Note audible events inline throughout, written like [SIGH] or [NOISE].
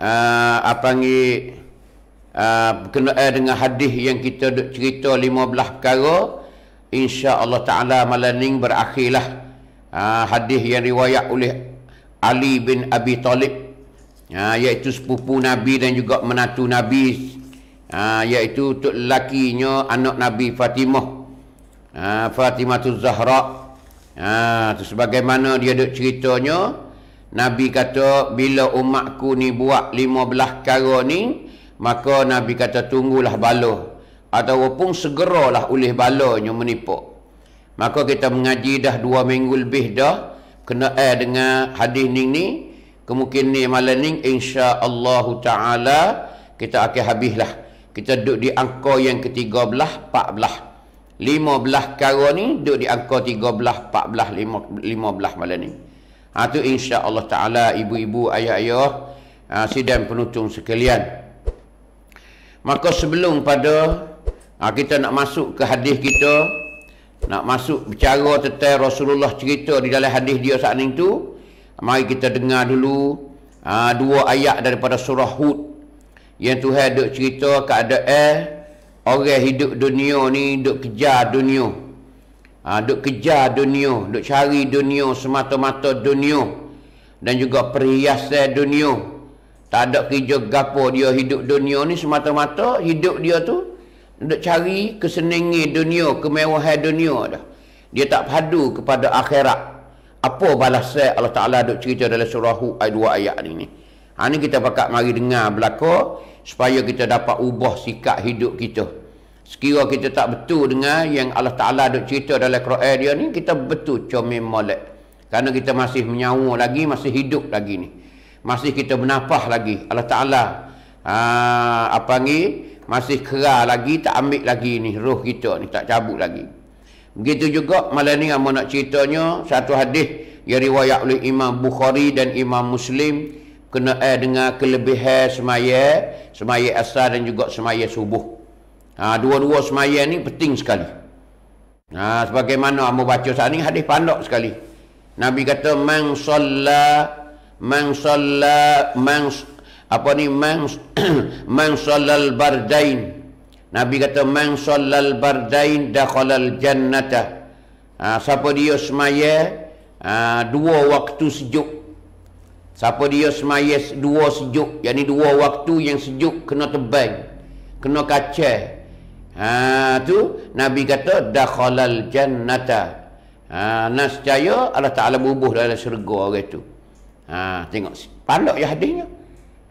uh, apa ni Kena uh, dengan hadis yang kita duk cerita 15 perkara insya-Allah taala malam ni berakhirlah uh, hadis yang riwayat oleh Ali bin Abi Talib uh, iaitu sepupu Nabi dan juga menantu Nabi uh, iaitu untuk lakinya anak Nabi Fatimah uh, Fatimah Zahra uh, sebagaimana dia duk ceritanya Nabi kata bila umatku ni buat 15 kara ni maka Nabi kata tunggulah balo ataupun segeralah oleh balonyo menipu. Maka kita mengaji dah dua minggu lebih dah kena eh dengan hadis ni ni kemungkinan ni malam ni insya-Allah taala kita akan habislah. Kita duduk di angka yang ketiga ke-13 14. 15 kara ni duduk di angka 13 lima belah malam ni. Ha, tu insya Allah Ta'ala ibu-ibu ayah-ayah ha, sidang penutup sekalian. Maka sebelum pada ha, kita nak masuk ke hadis kita. Nak masuk bicara tentang Rasulullah cerita di dalam hadis dia saat ini tu. Mari kita dengar dulu ha, dua ayat daripada surah Hud. Yang Tuhan duk cerita keadaan orang hidup dunia ni duk kejar dunia ha, duk kejar dunia duk cari dunia semata-mata dunia dan juga perhiasan dunia tak ada kerja gapo dia hidup dunia ni semata-mata hidup dia tu duk cari keseningan dunia kemewahan dunia dah dia tak padu kepada akhirat apa balasan Allah Ta'ala duk cerita dalam surah Hud ayat 2 ayat ni ni ha, ni kita pakat mari dengar belakang supaya kita dapat ubah sikap hidup kita Sekiranya kita tak betul dengan yang Allah Ta'ala duk cerita dalam Quran dia ni, kita betul comel molek. Kerana kita masih menyawa lagi, masih hidup lagi ni. Masih kita bernafah lagi. Allah Ta'ala, ha, apa ni, masih kera lagi, tak ambil lagi ni, roh kita ni, tak cabut lagi. Begitu juga, malam ni yang nak ceritanya, satu hadis yang riwayat oleh Imam Bukhari dan Imam Muslim, kena eh, dengan kelebihan semaya, semaya asar dan juga semaya subuh. Ha, dua-dua semayan ni penting sekali. Ha, sebagaimana Amu baca saat ni, hadis pandok sekali. Nabi kata, Man salla, man salla, man, apa ni, man, [CLEARS THROAT] man sallal bardain. Nabi kata, Man sallal bardain dakhalal jannata. Ha, siapa dia semaya, ha, dua waktu sejuk. Siapa dia semaya dua sejuk, yang dua waktu yang sejuk kena tebang, kena kacau. Ha tu Nabi kata dakhalal jannata. Ha nescaya Allah Taala bubuh dalam syurga orang tu. Ha tengok palak ya hadisnya.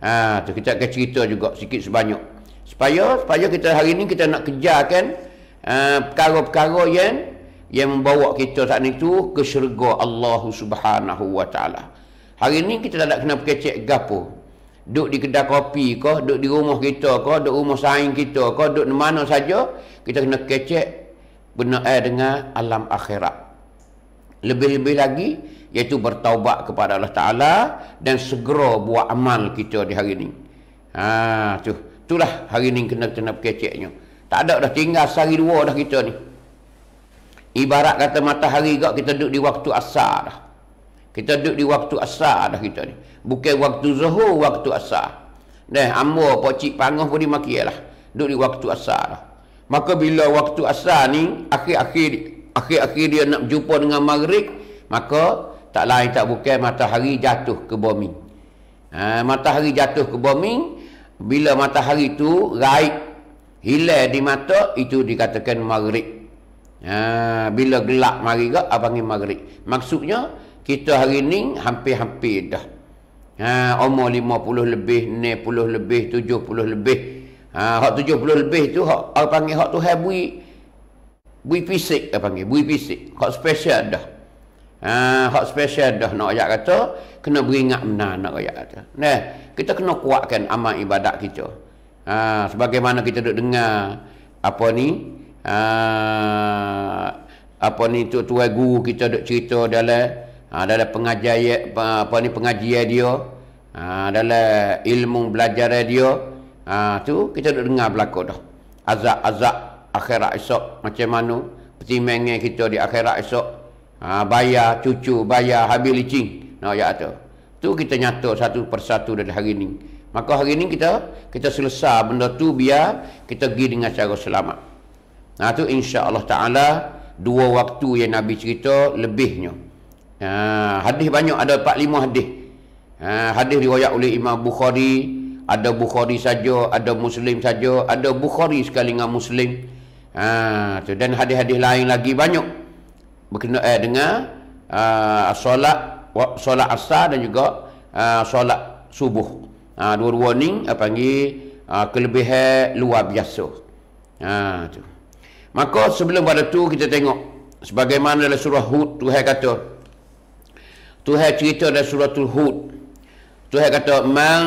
Ha tu kita akan cerita juga sikit sebanyak. Supaya supaya kita hari ini kita nak kejar kan ha, perkara-perkara yang yang membawa kita saat itu ke syurga Allah Subhanahu wa taala. Hari ini kita tak nak kena berkecek gapo duduk di kedai kopi kau, duduk di rumah kita kau, duduk rumah saing kita kau, duduk di mana saja, kita kena kecek benar eh, dengan alam akhirat. Lebih-lebih lagi, iaitu bertaubat kepada Allah Ta'ala dan segera buat amal kita di hari ini. Ha, tu, itulah hari ini kena kena kecehnya. Tak ada dah tinggal sehari dua dah kita ni. Ibarat kata matahari juga kita duduk di waktu asar dah. Kita duduk di waktu asar dah kita ni. Bukan waktu zuhur, waktu asar. Dah, amba pakcik panggah pun dimakialah. Duduk di waktu asar dah. Maka bila waktu asar ni, akhir-akhir akhir-akhir dia nak jumpa dengan maghrib, maka tak lain tak bukan matahari jatuh ke bumi. Ha, matahari jatuh ke bumi, bila matahari tu raib, hilang di mata, itu dikatakan maghrib. Ha, bila gelap mari ke, abangin maghrib. Maksudnya, kita hari ni hampir-hampir dah. Ha, umur puluh lebih, puluh lebih, tujuh puluh lebih. Ha, hak puluh lebih tu, hak, hak panggil hak Tuhan bui, bui fisik, hak panggil, bui fisik. Hak special dah. Ha, hak special dah, nak ayat kata, kena beringat benar nak ayat kata. Nah, kita kena kuatkan amal ibadat kita. Ha, sebagaimana kita duduk dengar, apa ni, ha, apa ni tu tuan guru kita duduk cerita dalam Ha, dalam pengajian apa ni pengajian dia ha, dalam ilmu belajar dia ha, tu kita dah dengar berlaku dah azab azab akhirat esok macam mana pertimbangan kita di akhirat esok ha, bayar cucu bayar habis licing nak no, ya tu tu kita nyata satu persatu dari hari ni maka hari ni kita kita selesai benda tu biar kita pergi dengan cara selamat Nah ha, tu insya-Allah taala dua waktu yang Nabi cerita lebihnya. Ha, hadis banyak ada 45 hadis. Ha, hadis riwayat oleh Imam Bukhari, ada Bukhari saja, ada Muslim saja, ada Bukhari sekali dengan Muslim. Ha, tu. dan hadis-hadis lain lagi banyak berkenaan eh, dengan uh, solat solat asar dan juga uh, solat subuh. Ha, dua-dua ni apa eh, panggil uh, kelebihan luar biasa. Ha, tu. Maka sebelum pada tu kita tengok sebagaimana dalam surah Hud Tuhan kata Tuhan cerita dari al Hud. Tuhan kata, Man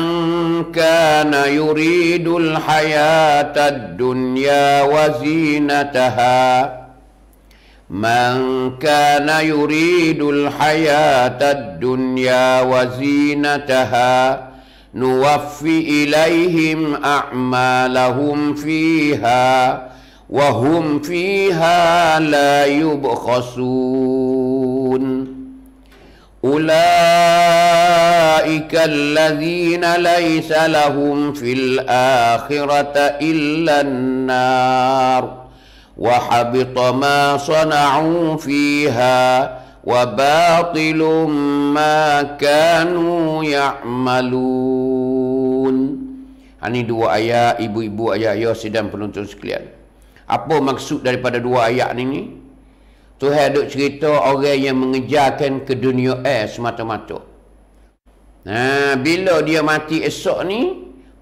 kana yuridul hayata dunya wazinataha. Man kana yuridul hayata dunya wazinataha. Nuwaffi ilaihim a'malahum fiha. Wahum fiha la yubkhasun. Wahum fiha la yubkhasun. أولئك الذين ليس لهم في الآخرة إلا النار وحبط ما صنعوا فيها وباطل ما كانوا يعملون Ini ha, dua ayat, ibu-ibu ayat, ayah sedang penonton sekalian. Apa maksud daripada dua ayat ini? Tuhan duk cerita orang yang mengejarkan ke dunia air semata-mata. Nah ha, bila dia mati esok ni,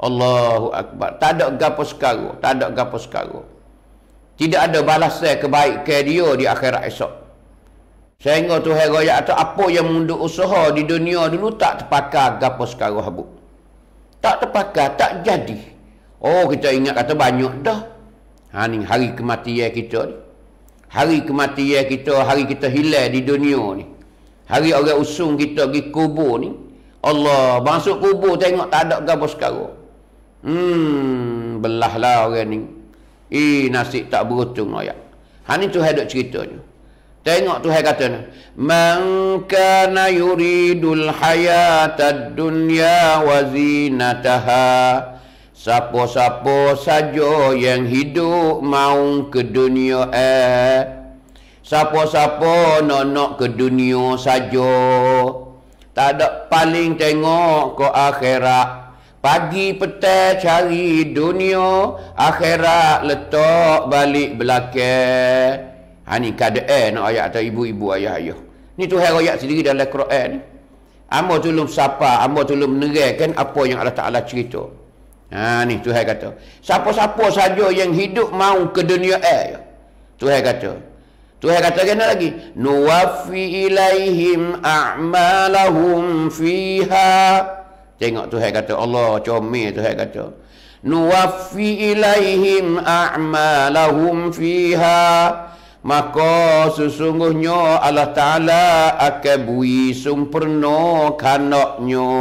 Allahu Akbar. Tak ada gapa sekarang. Tak ada gapa sekarang. Tidak ada balasan kebaikan dia di akhirat esok. Sehingga Tuhan Raya atau apa yang munduk usaha di dunia dulu tak terpakar gapa sekarang habuk. Tak terpakar, tak jadi. Oh, kita ingat kata banyak dah. Ha, ni hari kematian kita ni hari kematian kita, hari kita hilang di dunia ni. Hari orang usung kita pergi kubur ni. Allah, masuk kubur tengok tak ada gapo sekarang. Hmm, belahlah orang ni. Ih, nasib tak beruntung ayat. Ha ni Tuhan dok ceritanya. Tengok Tuhan kata ni. Man kana yuridul hayatad dunya wa zinataha. Sapo-sapo saja yang hidup mau ke dunia eh. Sapo-sapo nak nak ke dunia saja. Tak ada paling tengok ke akhirat. Pagi petai cari dunia, akhirat letak balik belakang. Ha ni kada eh nak ayat atau ibu-ibu ayah-ayah. Ni tu hal ayat sendiri dalam Quran. Amba tolong sapa, amba tolong menerangkan apa yang Allah Ta'ala cerita. Ha ni Tuhan kata. Siapa-siapa saja yang hidup mau ke dunia eh, air. Ya. Tuhan kata. Tuhan kata kena lagi. Nuwafi ilaihim a'malahum fiha. Tengok Tuhan kata Allah comel Tuhan kata. Nuwafi ilaihim a'malahum fiha. Maka sesungguhnya Allah Ta'ala akan bui sempurna kanaknya.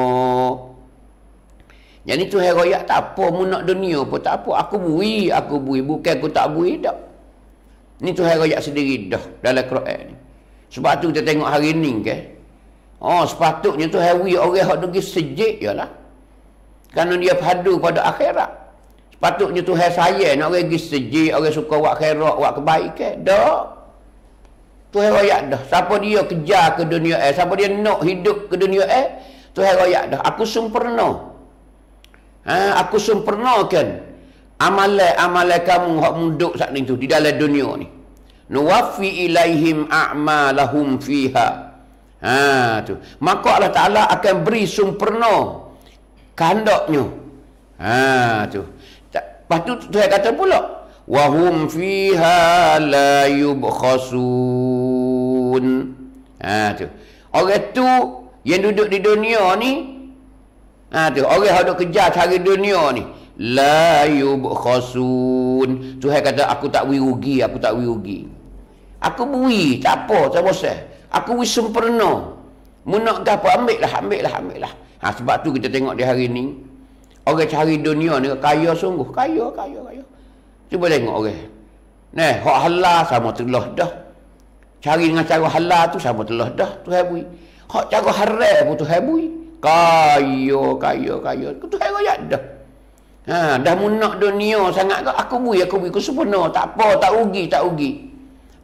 Yang ni tu heroik tak apa. Mu nak dunia pun tak apa. Aku bui, aku bui. Bukan aku tak bui, tak. Ni tu heroik sendiri dah dalam Quran ni. Sebab tu kita tengok hari ni ke. Kan? Oh, sepatutnya tu hari orang yang pergi sejik je lah. dia padu pada akhirat. Sepatutnya tu hari saya nak orang pergi sejik, orang suka buat khairat, buat kebaikan. Dah. Tu heroik dah. Siapa dia kejar ke dunia eh. Siapa dia nak hidup ke dunia eh. Tu heroik dah. Aku sempurna. Ha, aku sempurnakan amalan-amalan kamu hak munduk saat itu di dalam dunia ni. Nuwafi ilaihim a'malahum fiha. Ha tu. Maka Allah Taala akan beri sempurna kehendaknya. Ha tu. Lepas tu Tuhan kata pula, wa hum fiha la yubkhasun. Ha tu. Orang tu yang duduk di dunia ni Ha tu orang hendak kejar cari dunia ni. La yubkhasun. Tuhan kata aku tak wi rugi, aku tak wi rugi. Aku beri, tak apa, tak bosan. Aku wi sempurna. Munak ke apa ambil lah, ambil lah, ambil lah. Ha sebab tu kita tengok di hari ni orang cari dunia ni kaya sungguh, kaya, kaya, kaya. Cuba tengok orang. Neh, hak halal sama telah dah. Cari dengan cara halal tu sama telah dah, Tuhan bui. Hak cara haram pun Tuhan bui. Kaya, kaya, kaya. Tuhan kaya dah. Ha, dah munak dunia sangat ke? Aku bui, aku bui. Aku sepenuh. Tak apa, tak ugi, tak ugi.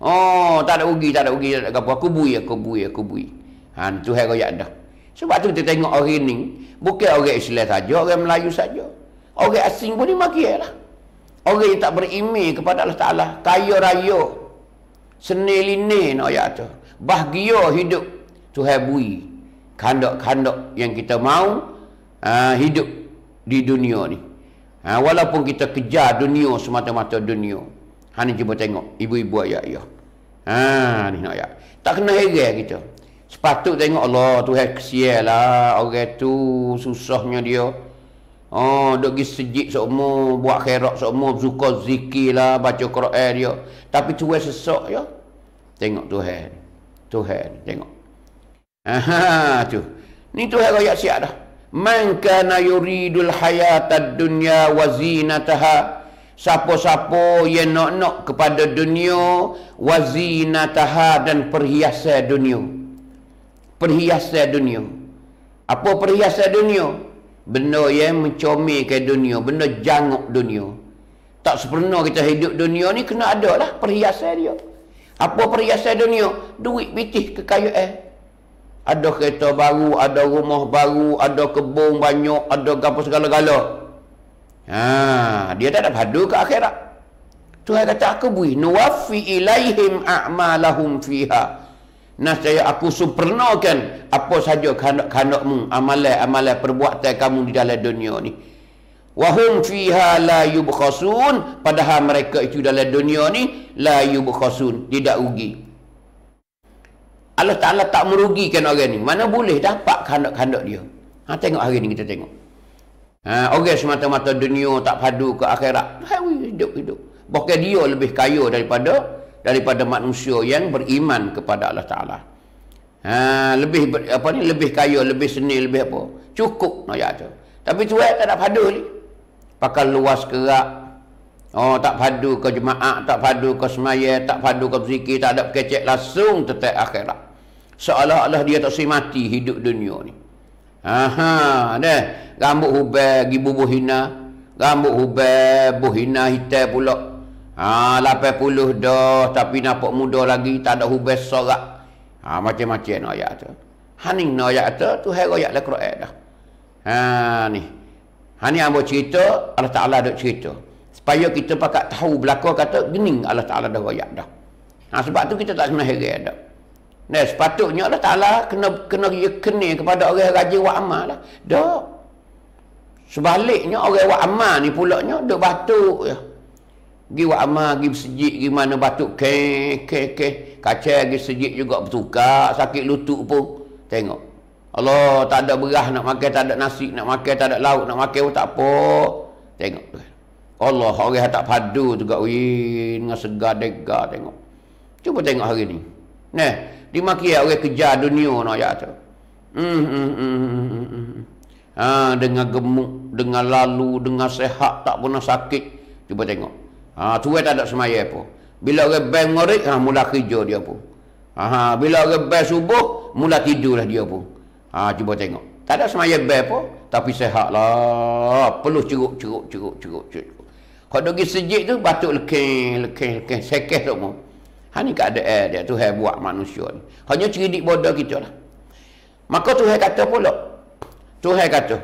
Oh, tak ada ugi, tak ada ugi. Tak ada apa. Aku bui, aku bui, aku bui. Ha, Tuhan kaya dah. Sebab tu kita tengok orang ni. Bukan orang Islam saja, orang Melayu saja. Orang asing pun dia makin lah. Orang yang tak berimi kepada Allah Ta'ala. Kaya raya. Senil ini nak no, ayat tu. Bahagia hidup. Tuhan bui. Kandok-kandok yang kita mahu uh, hidup di dunia ni. Ha, walaupun kita kejar dunia semata-mata dunia. Hani cuba tengok ibu-ibu ayah ya. Ha ni nak ya. Tak kena heran kita. Sepatut tengok Allah tu kesian lah orang tu susahnya dia. Oh, duk pergi sejik semua, buat khairat semua, zuka zikir lah, baca Quran dia. Tapi tu sesak ya. Tengok Tuhan. Tuhan, tengok. Aha tu. Ni tu hal ayat siap dah. Man kana yuridul hayatad dunya wa zinataha. Siapa-siapa yang nak-nak kepada dunia wa zinataha dan perhiasan dunia. Perhiasan dunia. Apa perhiasan dunia? Benda yang mencomel ke dunia, benda janguk dunia. Tak sepenuhnya kita hidup dunia ni kena ada lah perhiasan dia. Apa perhiasan dunia? Duit bitih kekayaan. Eh? ada kereta baru, ada rumah baru, ada kebun banyak, ada apa segala-gala. Ha, dia tak ada padu ke akhirat. Tuhan kata aku bui nuwafi ilaihim a'malahum fiha. Nasaya aku sempurnakan apa saja kehendak-kehendakmu, amalan-amalan perbuatan kamu di dalam dunia ni. Wahum fiha la yubkhasun padahal mereka itu dalam dunia ni la yubkhasun tidak rugi Allah Ta'ala tak merugikan orang ni. Mana boleh dapat kehendak-kehendak dia. Ha, tengok hari ni kita tengok. Ha, orang semata-mata dunia tak padu ke akhirat. Hai, hidup-hidup. Bahkan dia lebih kaya daripada daripada manusia yang beriman kepada Allah Ta'ala. Ha, lebih apa ni lebih kaya lebih seni lebih apa cukup naya tu tapi tu eh, tak ada padu ni Pakai luas kerak oh tak padu ke jemaah tak padu ke semaya tak padu ke zikir tak ada kecek langsung tetap akhirat seolah-olah dia tak sempat mati hidup dunia ni. Aha, deh, rambut hubeh gi bubuh hina, rambut hubeh buh hina hitam pula. Ha, 80 dah tapi nampak muda lagi, tak ada hubeh sorak. Ha, macam-macam ayat tu. Haning ayat tu tu hero ayat Al-Quran dah. Ha, ni. Ha ni ambo cerita Allah Taala dok cerita. Supaya kita pakat tahu belaka kata gening Allah Taala dah royak dah. Ha, sebab tu kita tak kena heran dah. Nah, sepatutnya Allah Ta'ala kena kena kena kepada orang rajin buat amal lah. Tak. Sebaliknya orang buat amal ni pula nya duk batuk je. Gi buat amal, gi bersejid, gi mana batuk ke ke ke. Kacau gi sejid juga bertukar, sakit lutut pun. Tengok. Allah tak ada beras nak makan, tak ada nasi nak makan, tak ada lauk nak makan pun tak apa. Tengok. Allah orang tak padu juga wih dengan segar dega tengok. Cuba tengok hari ni. Nah, Lima kiat orang kejar dunia no ya tu. Hmm hmm hmm, hmm hmm hmm. Ha dengan gemuk, dengan lalu, dengan sehat tak pernah sakit. Cuba tengok. Ha tu tak ada semaya apa. Bila orang bang ngorik, ha mula kerja dia pun. Ha, ha bila orang bang subuh, mula tidurlah dia pun. Ha cuba tengok. Tak ada semaya bang apa, tapi sehatlah. Perlu ceruk ceruk ceruk ceruk ceruk. Kalau pergi sejik tu, batuk lekeh, lekeh, lekeh. Sekeh tu pun. Ha, ada air dia tu hai buat manusia ni. Hanya ceridik bodoh kita lah. Maka tu hai kata pula. Tu hai kata.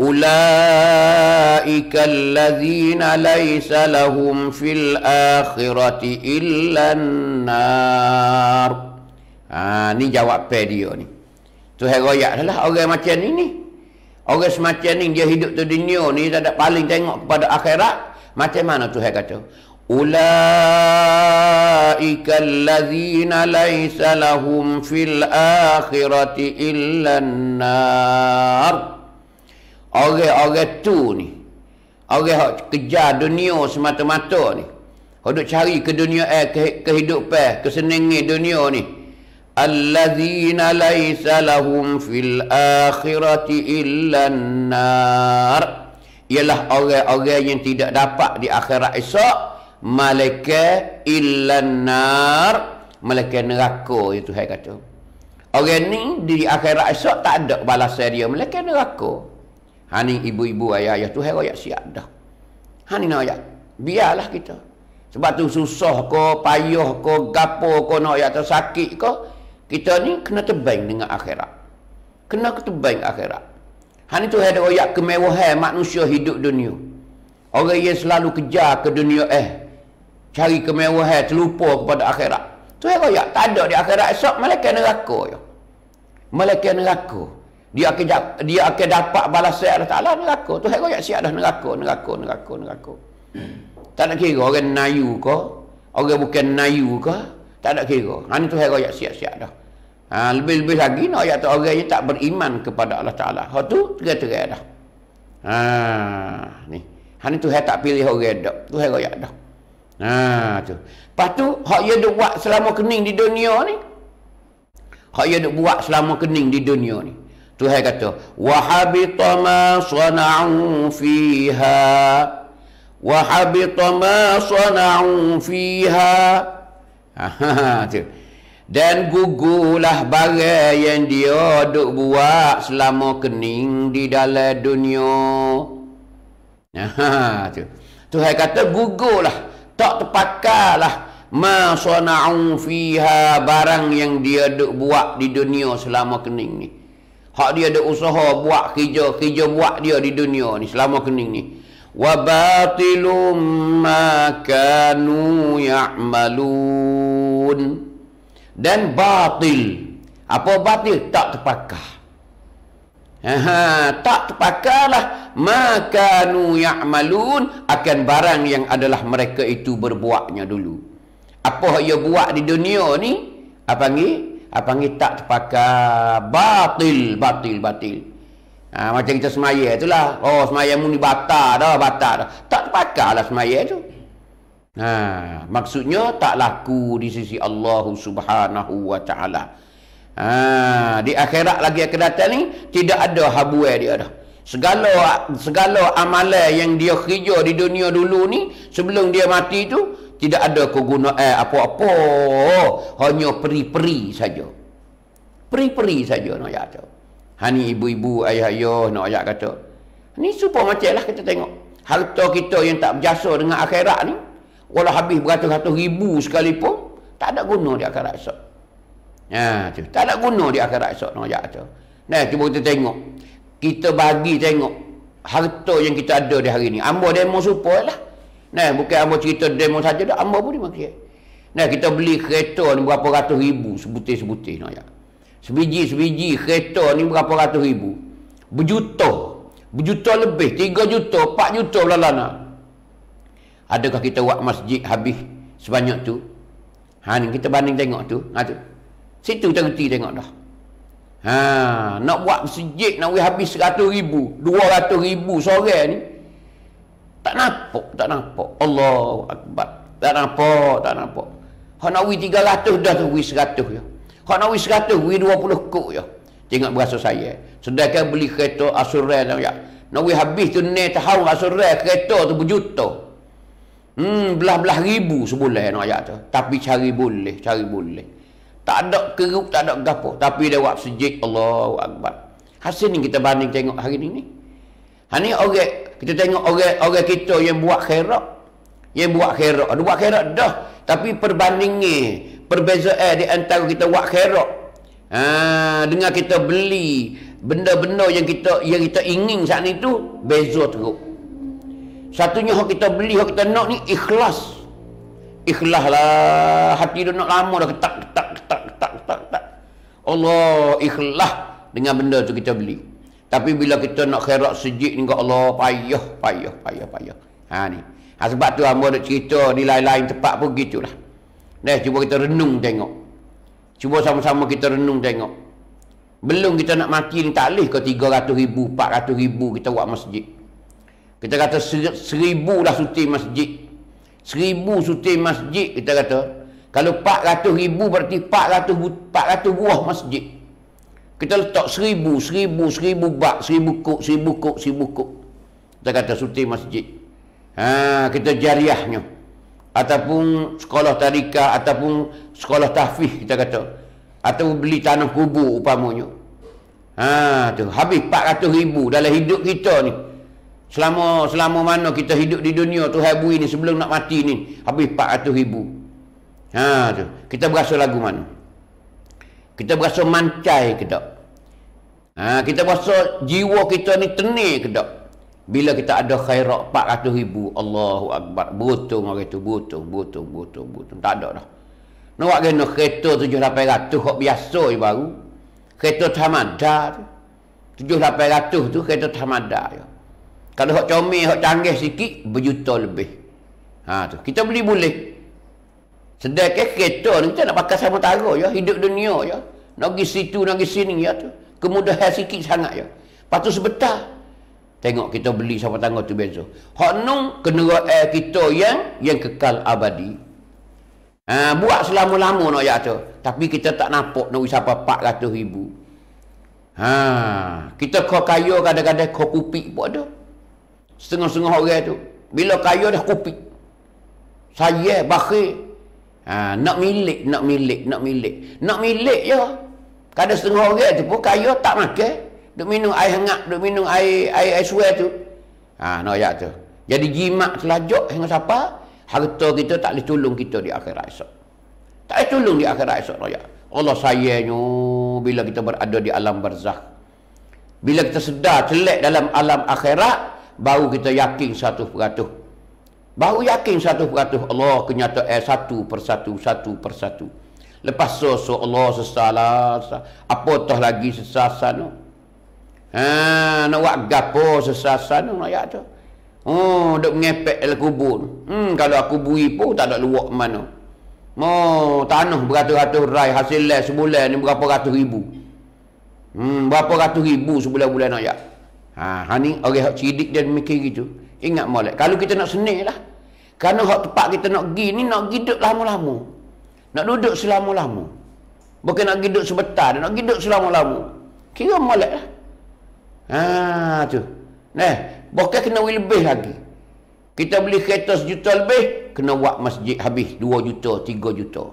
Ulaikal allazina laysa lahum fil akhirati illa nar. Ha, ni jawab per dia ni. Tu hai royak lah, lah orang macam ni ni. Orang semacam ni dia hidup tu dunia ni tak ada paling tengok kepada akhirat. Macam mana tu hai kata? أولئك الذين ليس لهم في الآخرة إلا النار Orang-orang tu ni Orang yang kejar dunia semata-mata ni Orang duk cari ke dunia eh, ke, kehidupan Kesenangan dunia ni Allazina laisa lahum fil akhirati illa nar Ialah orang-orang yang tidak dapat di akhirat esok malaikat illan nar malaikat neraka itu Tuhan kata orang ni di akhirat esok tak ada balasan dia malaikat neraka Hani ibu-ibu ayah-ayah Tuhan royak siap dah Hani ni nak biarlah kita sebab tu susah ko payah ko gapo ko nak ayah sakit ko kita ni kena tebang dengan akhirat kena terbang akhirat ha ni Tuhan royak kemewahan manusia hidup dunia orang yang selalu kejar ke dunia eh cari kemewahan terlupa kepada akhirat tu yang royak tak ada di akhirat esok malaikat neraka je malaikat neraka dia akan dia akan dapat balasan Allah Taala neraka tu yang royak siap dah neraka neraka neraka neraka [CLEARS THROAT] tak nak kira orang nayu ke orang bukan nayu ke tak nak kira hang tu yang royak siap-siap dah ha, lebih-lebih lagi nak ayat orang yang tak beriman kepada Allah Taala hak tu terang-terang dah ha ni hani tu hang tak pilih orang dak tu yang royak dah Ha tu. Lepas tu hak dia duk buat selama kening di dunia ni. Hak dia duk buat selama kening di dunia ni. Tuhan kata, "Wahabita ma sana'u fiha." Wahabita ma sana'u fiha. Ha, ha, ha tu. Dan gugulah barang yang dia duk buat selama kening di dalam dunia. Ha, ha tu. Tuhan kata gugulah tak terpakarlah ma sana'u fiha barang yang dia duk buat di dunia selama kening ni. Hak dia duk usaha buat kerja, kerja buat dia di dunia ni selama kening ni. Wa batilum ma kanu ya'malun. Dan batil. Apa batil? Tak terpakar. Ha, tak terpakarlah maka nu ya'malun akan barang yang adalah mereka itu berbuatnya dulu. Apa yang buat di dunia ni? Apa ni? Apa ni tak terpakai batil, batil, batil. Ha, macam kita semaya itulah. Oh, semaya mu ni batal dah, batal dah. Tak terpakai lah semaya tu. Ha, maksudnya tak laku di sisi Allah Subhanahu wa taala. Ha, di akhirat lagi akan datang ni tidak ada habuai dia dah. Segala segala amalan yang dia kerja di dunia dulu ni sebelum dia mati tu tidak ada kegunaan eh, apa-apa. Hanya peri-peri saja. Peri-peri saja nak ayat tu. Hani ibu-ibu ayah-ayah nak ayat kata. Ni super macam lah kita tengok. Harta kita yang tak berjasa dengan akhirat ni. Walau habis beratus-ratus ribu sekalipun. Tak ada guna di akhirat esok. Ya, tu. Tak ada guna di akhirat esok nak ayat tu. Nah, cuba kita tengok kita bagi tengok harta yang kita ada di hari ini. ambo demo support lah nah, bukan ambo cerita demo saja dah ambo pun dimaksud nah, kita beli kereta ni berapa ratus ribu sebutih-sebutih no, ya. sebiji-sebiji kereta ni berapa ratus ribu berjuta berjuta lebih 3 juta 4 juta lah belalana adakah kita buat masjid habis sebanyak tu Han kita banding tengok tu ha tu situ terhenti tengok dah Ha, nak buat masjid nak habis 100 ribu, 200 ribu sore ni. Tak nampak, tak nampak. Allah akbar. Tak nampak, tak nampak. Kalau nak wi 300 dah tu wi 100 ya. Kau nak wi 100 wi 20 kok ya. Tengok berasa saya. Sedangkan beli kereta Asura ya. Nak wi habis tu ni tahu Asura kereta tu berjuta. Hmm, belah-belah ribu sebulan nak ya tu. Tapi cari boleh, cari boleh. Tak ada keruk, tak ada gapo. Tapi dia buat sujud Allahu Akbar. Hasil ni kita banding tengok hari ini. Ha ni orang, kita tengok orang-orang kita yang buat khairat. Yang buat khairat. Dia buat khairat dah. Tapi perbandingi, perbezaan di antara kita buat khairat. Ha, dengan kita beli benda-benda yang kita yang kita ingin saat itu, beza teruk. Satunya yang kita beli, yang kita nak ni ikhlas. Ikhlas lah. Hati dia nak lama dah ketak-ketak tak tak Allah ikhlas dengan benda tu kita beli tapi bila kita nak khairat sejik ni Allah payah payah payah payah ha ni ha, sebab tu hamba nak cerita di lain-lain tempat pun gitulah Nah, cuba kita renung tengok. Cuba sama-sama kita renung tengok. Belum kita nak mati ni tak leh ke 300 ribu, 400 ribu kita buat masjid. Kita kata seribu dah suti masjid. seribu suti masjid kita kata kalau 400 ribu berarti 400, 400 buah masjid. Kita letak seribu, seribu, seribu, bak, 1000 kok, 1000 kok, 1000 kok. Kita kata suti masjid. Ha, kita jariahnya. Ataupun sekolah tarikah, ataupun sekolah tahfiz kita kata. Atau beli tanah kubur upamanya. Ha, tu. Habis 400 ribu dalam hidup kita ni. Selama selama mana kita hidup di dunia tu hai bui ni sebelum nak mati ni. Habis 400 ribu. Ha tu. Kita berasa lagu mana? Kita berasa mancai ke tak? Ha, kita berasa jiwa kita ni tenir ke tak? Bila kita ada khairat 400 ribu, Allahu Akbar, butung orang itu butung, butung, butung, butung. Tak ada dah. Nampak kena kereta tujuh lapan ratus, kok biasa je baru. Kereta tamada tu. Tujuh lapan ratus tu kereta tamada je. Kalau kok comel, kok canggih sikit, berjuta lebih. Ha, tu. Kita beli boleh. Sedangkan kereta ni kita nak pakai sama tara ya. Hidup dunia ya. Nak pergi situ, nak pergi sini ya tu. Kemudahan sikit sangat ya. Lepas tu sebetar. Tengok kita beli sama tara tu beza. Hak nung kenderaan eh, kita yang yang kekal abadi. Ha, buat selama-lama nak ya tu. Tapi kita tak nampak nak apa sampai 400 ribu. Ha, kita kau kaya kadang-kadang kau kupik pun ada. Setengah-setengah orang tu. Bila kaya dah kupik. Saya bakhir Ha, nak milik, nak milik, nak milik. Nak milik ya. Kadang setengah orang tu pun kaya tak makan. Duk minum air hangat, duk minum air air air suai tu. Ha, nak ayat tu. Jadi jimat selajuk hingga siapa? Harta kita tak boleh tolong kita di akhirat esok. Tak boleh tolong di akhirat esok. Raya. Allah sayangnya bila kita berada di alam barzakh. Bila kita sedar celek dalam alam akhirat, baru kita yakin satu peratus. Baru yakin satu peratus Allah kenyataan eh, satu persatu, satu persatu. Lepas so, so Allah sesalah, apa toh lagi sesasan tu? Ha, nak buat gapo sesasan tu, ayat tu. Oh, duk ngepek dalam kubur. Hmm, kalau aku bui pun tak ada luak mana. Oh, tanah beratus-ratus rai hasil lah sebulan ni berapa ratus ribu. Hmm, berapa ratus ribu sebulan-bulan ayat. Ha, ha ni orang okay, cidik dia mikir gitu. Ingat molek. Kalau kita nak seni lah. Kerana hak tempat kita nak pergi ni nak pergi duduk lama-lama. Nak duduk selama-lama. Bukan nak pergi duduk sebentar. Nak pergi duduk selama-lama. Kira molek lah. Haa tu. neh, bukan kena lebih lagi. Kita beli kereta sejuta lebih. Kena buat masjid habis. Dua juta, tiga juta.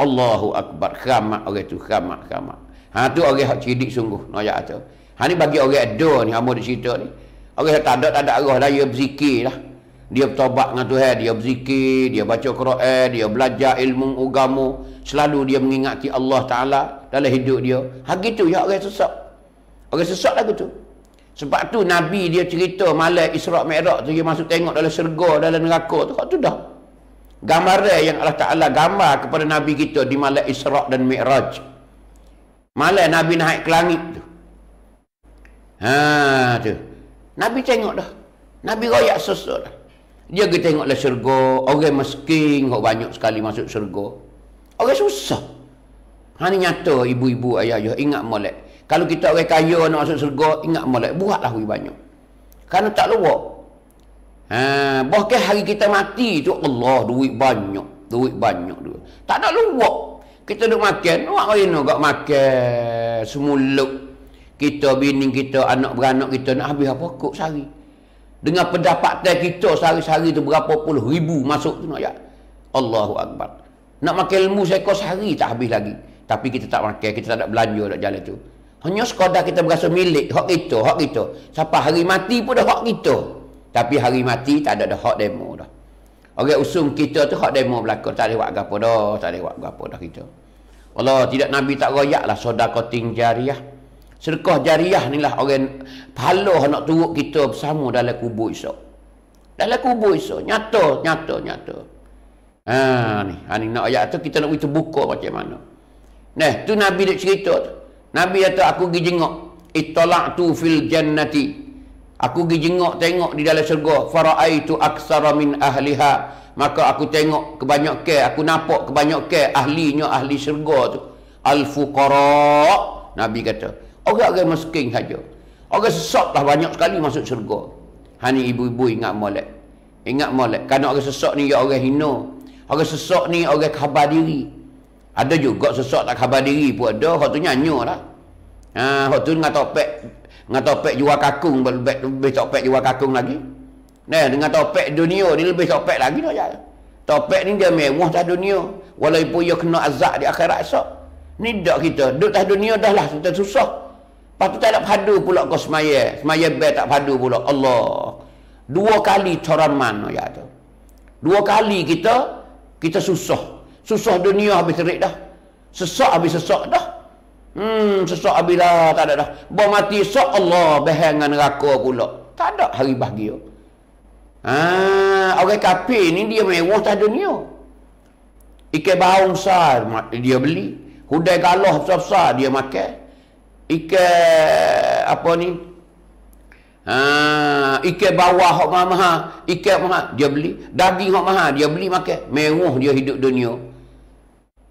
Allahu Akbar. Khamak orang tu. Khamak, khamak. Haa tu orang yang cidik sungguh. Nak tu. Ha ni bagi orang ada ni. Amor dia cerita ni. Orang yang tak ada, tak ada arah dah, dia berzikir lah. Dia bertobat dengan Tuhan, dia berzikir, dia baca Quran, dia belajar ilmu agama. Selalu dia mengingati Allah Ta'ala dalam hidup dia. Hak gitu ya orang sesak. Orang sesak lah gitu. Sebab tu Nabi dia cerita malam Isra' Merak tu, dia masuk tengok dalam serga, dalam neraka tu. Kau tu dah. Gambaran yang Allah Ta'ala gambar kepada Nabi kita di malam Isra' dan Mi'raj. Malam Nabi naik ke langit tu. Haa tu. Nabi tengok dah. Nabi royak susu dah. Dia pergi tengoklah syurga. Orang meskin. Orang banyak sekali masuk syurga. Orang susah. Hanya nyata ibu-ibu ayah-ayah. Ingat molek. Kalau kita orang kaya nak masuk syurga. Ingat molek. Buatlah orang banyak. Karena tak luar. Ha, bahkan hari kita mati tu Allah duit banyak. Duit banyak dulu. Tak ada luar. Kita duduk makan. Nak kena makan. Semuluk kita bini kita anak beranak kita nak habis apa kok sehari dengan pendapatan kita sehari-hari tu berapa puluh ribu masuk tu nak ya Allahu Akbar nak makan ilmu saya sehari tak habis lagi tapi kita tak makan kita tak ada belanja nak jalan tu hanya sekadar kita berasa milik hak kita hak kita siapa hari mati pun dah hak kita tapi hari mati tak ada dah hak demo dah orang usung kita tu hak demo berlaku tak ada gapo dah tak ada gapo dah kita Allah tidak Nabi tak royak lah sodakotin jariah Sedekah jariah ni lah orang pahala nak turut kita bersama dalam kubur esok. Dalam kubur esok. Nyata, nyata, nyata. Ha ni, ha ni nak ayat tu kita nak kita buka macam mana. Nah, tu Nabi dia cerita tu. Nabi kata aku pergi jenguk. tu fil jannati. Aku pergi jenguk tengok di dalam syurga. Fara'aitu aksara min ahliha. Maka aku tengok kebanyak kebanyakan, aku nampak kebanyakan ahlinya ahli syurga tu. Al-fuqara. Nabi kata, Orang-orang miskin saja. Orang sesak lah banyak sekali masuk syurga. Hani ibu-ibu ingat molek. Ingat molek. Kerana orang sesak ni ya orang hina. Orang sesak ni orang khabar diri. Ada juga sesak tak khabar diri pun ada. Hak tu nyanyo lah. Ha, hak tu dengan topek. Dengan topek jual kakung. Lebih, lebih topek jual kakung lagi. Nah, dengan topek dunia ni lebih topek lagi. Tak jalan. Topek ni dia mewah tak dunia. Walaupun dia kena azab di akhirat esok. Ni dak kita. Duduk tak dunia dah lah. Kita susah. Lepas tu tak ada padu pula kau semaya. Semaya bel tak padu pula. Allah. Dua kali coran mana ya tu. Dua kali kita, kita susah. Susah dunia habis terik dah. Sesak habis sesak dah. Hmm, sesak habis lah, tak ada dah. Bawa mati, sok Allah, behangan raka pula. Tak ada hari bahagia. Ah, orang kapi ni dia mewah tak dunia. Ikan bawang besar dia beli. Hudai galah besar-besar dia makan ikan apa ni ha, ikan bawah hok maha ikan maha dia beli daging hok maha dia beli makan meruh dia hidup dunia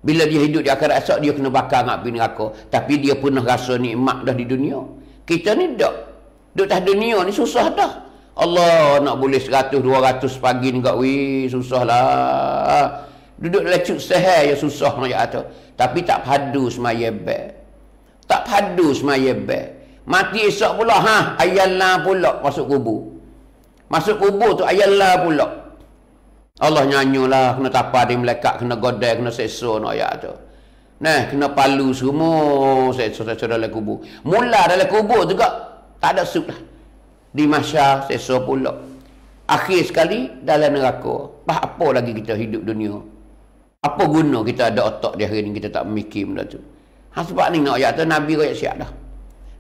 bila dia hidup di akhirat esok dia kena bakar nak pergi neraka tapi dia pernah rasa nikmat dah di dunia kita ni dak duduk dah dunia ni susah dah Allah nak boleh 100 200 pagi ni gak susah lah. duduk lecut sehe ya susah nak ya tu tapi tak padu semaya baik tak padu semaya bel. Mati esok pula. Ha, ayallah pula masuk kubur. Masuk kubur tu ayalla pula. Allah nyanyulah kena tapa di melekat, kena godai, kena seso nak no, ayat tu. Nah, kena palu semua seso-seso dalam kubur. Mula dalam kubur juga. Tak ada sup lah. Di masa seso pula. Akhir sekali dalam neraka. Bah, apa lagi kita hidup dunia? Apa guna kita ada otak di hari ini kita tak memikir benda tu? Ha, sebab ni nak ayat tu Nabi kaya siap dah.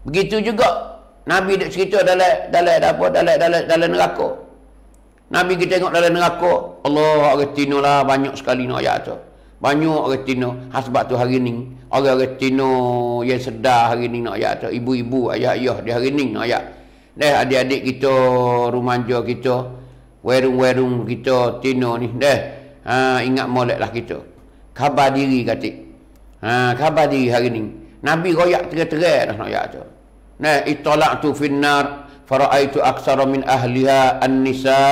Begitu juga Nabi dia cerita dalam dalam apa dalam dalam dalam neraka. Nabi kita tengok dalam neraka, Allah Argentina lah banyak sekali nak ayat tu. Banyak Argentina ha, sebab tu hari ni orang Argentina yang sedar hari ni nak ayat tu, ibu-ibu ayah-ayah di hari ni nak ayat. Dah adik-adik kita, rumanja kita, werung-werung kita Tino ni dah. Ha, ingat molek lah kita. Khabar diri katik. Ha, khabar diri hari ni. Nabi royak terat-terat dah nak royak tu. Nah, itolak tu finnar. Faraitu aksara min ahliha an-nisa.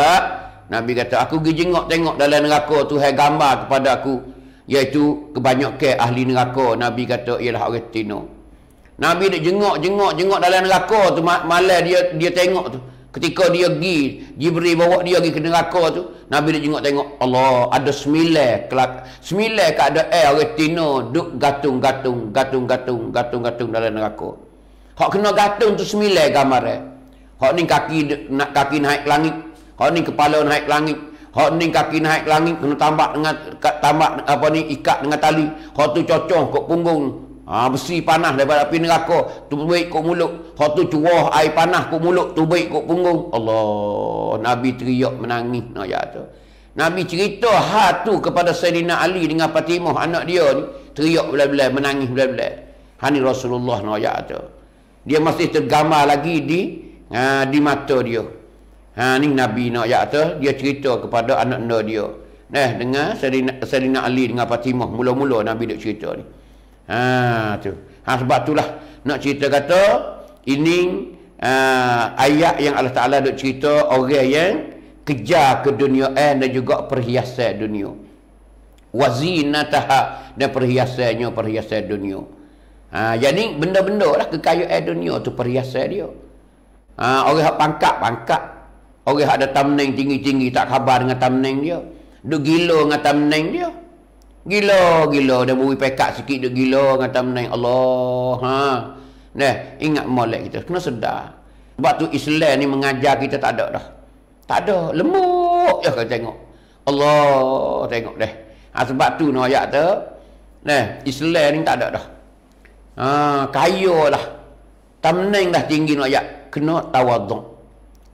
Nabi kata, aku pergi jengok tengok dalam neraka tu. Hai gambar kepada aku. Iaitu kebanyakan ahli neraka. Nabi kata, ialah orang tino. Nabi dia jengok, jengok, jengok dalam neraka tu. Malah dia dia tengok tu. Ketika dia pergi, Jibril bawa dia pergi ke neraka tu, Nabi dia tengok tengok, Allah, ada semilai, kelak, semilai kat ada air, orang tina, duk gatung-gatung, gatung-gatung, gatung-gatung dalam neraka. Hak kena gatung tu semilai gambar eh. Hak ni kaki nak kaki naik langit, hak ni kepala naik langit, hak ni kaki naik langit, kena tambak dengan, tambak apa ni, ikat dengan tali, hak tu cocok kot punggung, Ha, besi panah daripada api neraka. Tu baik kot mulut. Kau tu cuah air panah kot mulut. Tu baik kot punggung. Allah. Nabi teriak menangis. Nak jatuh. Ya Nabi cerita hal tu kepada Sayyidina Ali dengan Fatimah anak dia ni. Teriak bila-bila. Menangis bila-bila. Hani Rasulullah nak jatuh. Ya dia masih tergambar lagi di ha, di mata dia. Ha, ni Nabi nak jatuh. Ya dia cerita kepada anak-anak dia. Nah, dengar Sayyidina, Ali dengan Fatimah. Mula-mula Nabi dia cerita ni. Ha tu. Ha sebab itulah nak cerita kata ini uh, ayat yang Allah Taala nak cerita orang yang kejar ke dunia eh, dan juga perhiasan dunia. Wazinataha dan perhiasannya perhiasan dunia. Ha jadi benda-benda lah kekayaan eh, dunia tu perhiasan dia. Ha orang hak pangkat pangkat. Orang hak ada tamneng tinggi-tinggi tak khabar dengan tamneng dia. Duk gila dengan tamneng dia. Gila, gila. Dia beri pekat sikit, dia gila. Kata menaik Allah. Ha. Nah, ingat molek kita. Kena sedar. Sebab tu Islam ni mengajar kita tak ada dah. Tak ada. lembuk. Ya kalau tengok. Allah tengok deh. Ha, sebab tu ni ayat tu. Nah, Islam ni tak ada dah. Ha, kaya lah. Tamneng dah tinggi ni ayat. Kena tawaduk.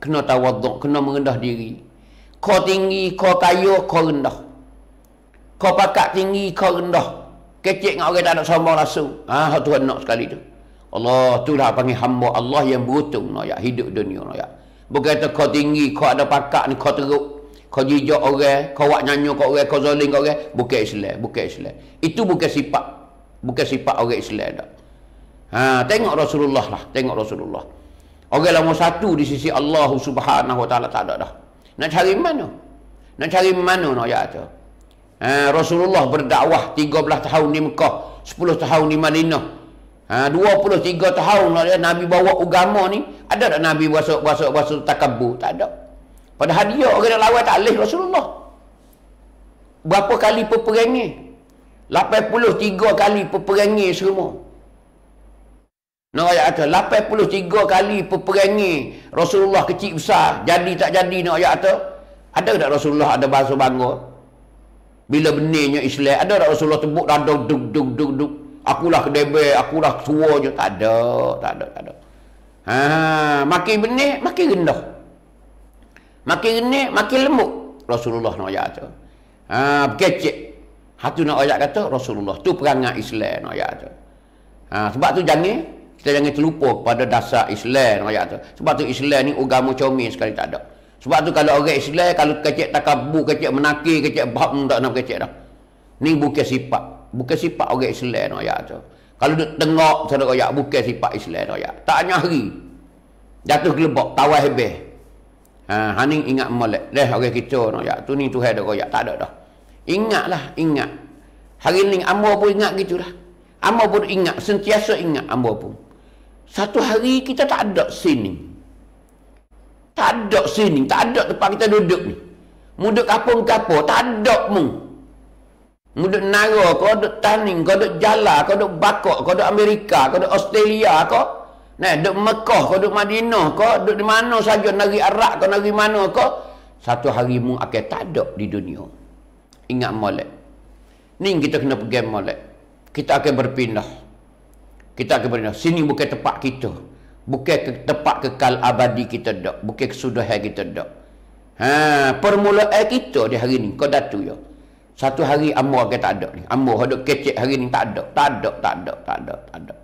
Kena tawaduk. Kena merendah diri. Kau tinggi, kau kaya, kau rendah. Kau pakat tinggi, kau rendah. Kecik dengan orang tak nak sombong langsung. Ah, ha, Tuhan nak sekali tu. Allah tu lah panggil hamba Allah yang beruntung no, ya, hidup dunia no, ya. Bukan kata kau tinggi, kau ada pakat ni, kau teruk. Kau jijak orang, kau wak nyanyi kau orang, kau zoling kau orang. Bukan Islam, bukan Islam. Itu bukan sifat. Bukan sifat orang Islam tak. Ha, tengok Rasulullah lah, tengok Rasulullah. Orang lama satu di sisi Allah subhanahu wa ta'ala tak ada dah. Nak cari mana? Nak cari mana no, ya tu? Ha, Rasulullah berdakwah 13 tahun di Mekah, 10 tahun di Madinah. Ha, 23 tahun lah dia Nabi bawa agama ni, ada tak Nabi berasa-berasa takabur? Tak ada. Pada hadiah orang nak lawan tak leh Rasulullah. Berapa kali peperangi? 83 kali peperangi semua. Nak ayat kata, 83 kali peperangi Rasulullah kecil besar, jadi tak jadi nak ayat kata. Ada tak Rasulullah ada bahasa bangga? Bila benihnya Islam, ada tak Rasulullah tebuk dada duk duk duk duk. Akulah kedebe, akulah ketua je. Tak ada, tak ada, tak ada. Ha, makin benih, makin rendah. Makin benih, makin lembut. Rasulullah nak ajak tu. Ha, berkecek. Hatu nak ajak kata, Rasulullah. Tu perangai Islam nak ajak tu. Ha, sebab tu jangan, kita jangan terlupa pada dasar Islam nak ajak tu. Sebab tu Islam ni agama comel sekali tak ada. Sebab tu kalau orang Islam kalau kecek takabbur, kecek menaki, kecek bab tak nak kecek dah. Ni bukan sifat. Bukan sifat orang Islam nak ya tu. Kalau duk tengok saudara ya bukan sifat Islam nak ya. Tak hanya hari. Jatuh gelebok tawas hebeh. Ha haning ingat molek. Dah orang kita nak ya. Tu ni Tuhan dak ya. Tak ada dah. Ingatlah, ingat. Hari ni ambo pun ingat gitulah. Ambo pun ingat, sentiasa ingat ambo pun. Satu hari kita tak ada sini. Tak ada sini, tak ada tempat kita duduk ni. Muduk kapung kapo, tak ada mu. Muduk nara, kau duduk taning, kau duduk jala, kau duduk bakok, kau duduk Amerika, kau duduk Australia, kau. Nah, duduk Mekah, kau duduk Madinah, kau duduk di mana saja, negeri Arab, kau negeri mana, kau. Satu hari mu akan tak ada di dunia. Ingat molek. Ni kita kena pergi molek. Kita akan berpindah. Kita akan berpindah. Sini bukan tempat Kita. Bukan ke tempat kekal abadi kita dok. Bukan kesudahan kita dok. Ha, permulaan kita di hari ni kau datu ya. Satu hari amur kita tak ada ni. Amur hodok kecek hari ni tak ada. Tak ada, tak ada, tak ada, tak ada.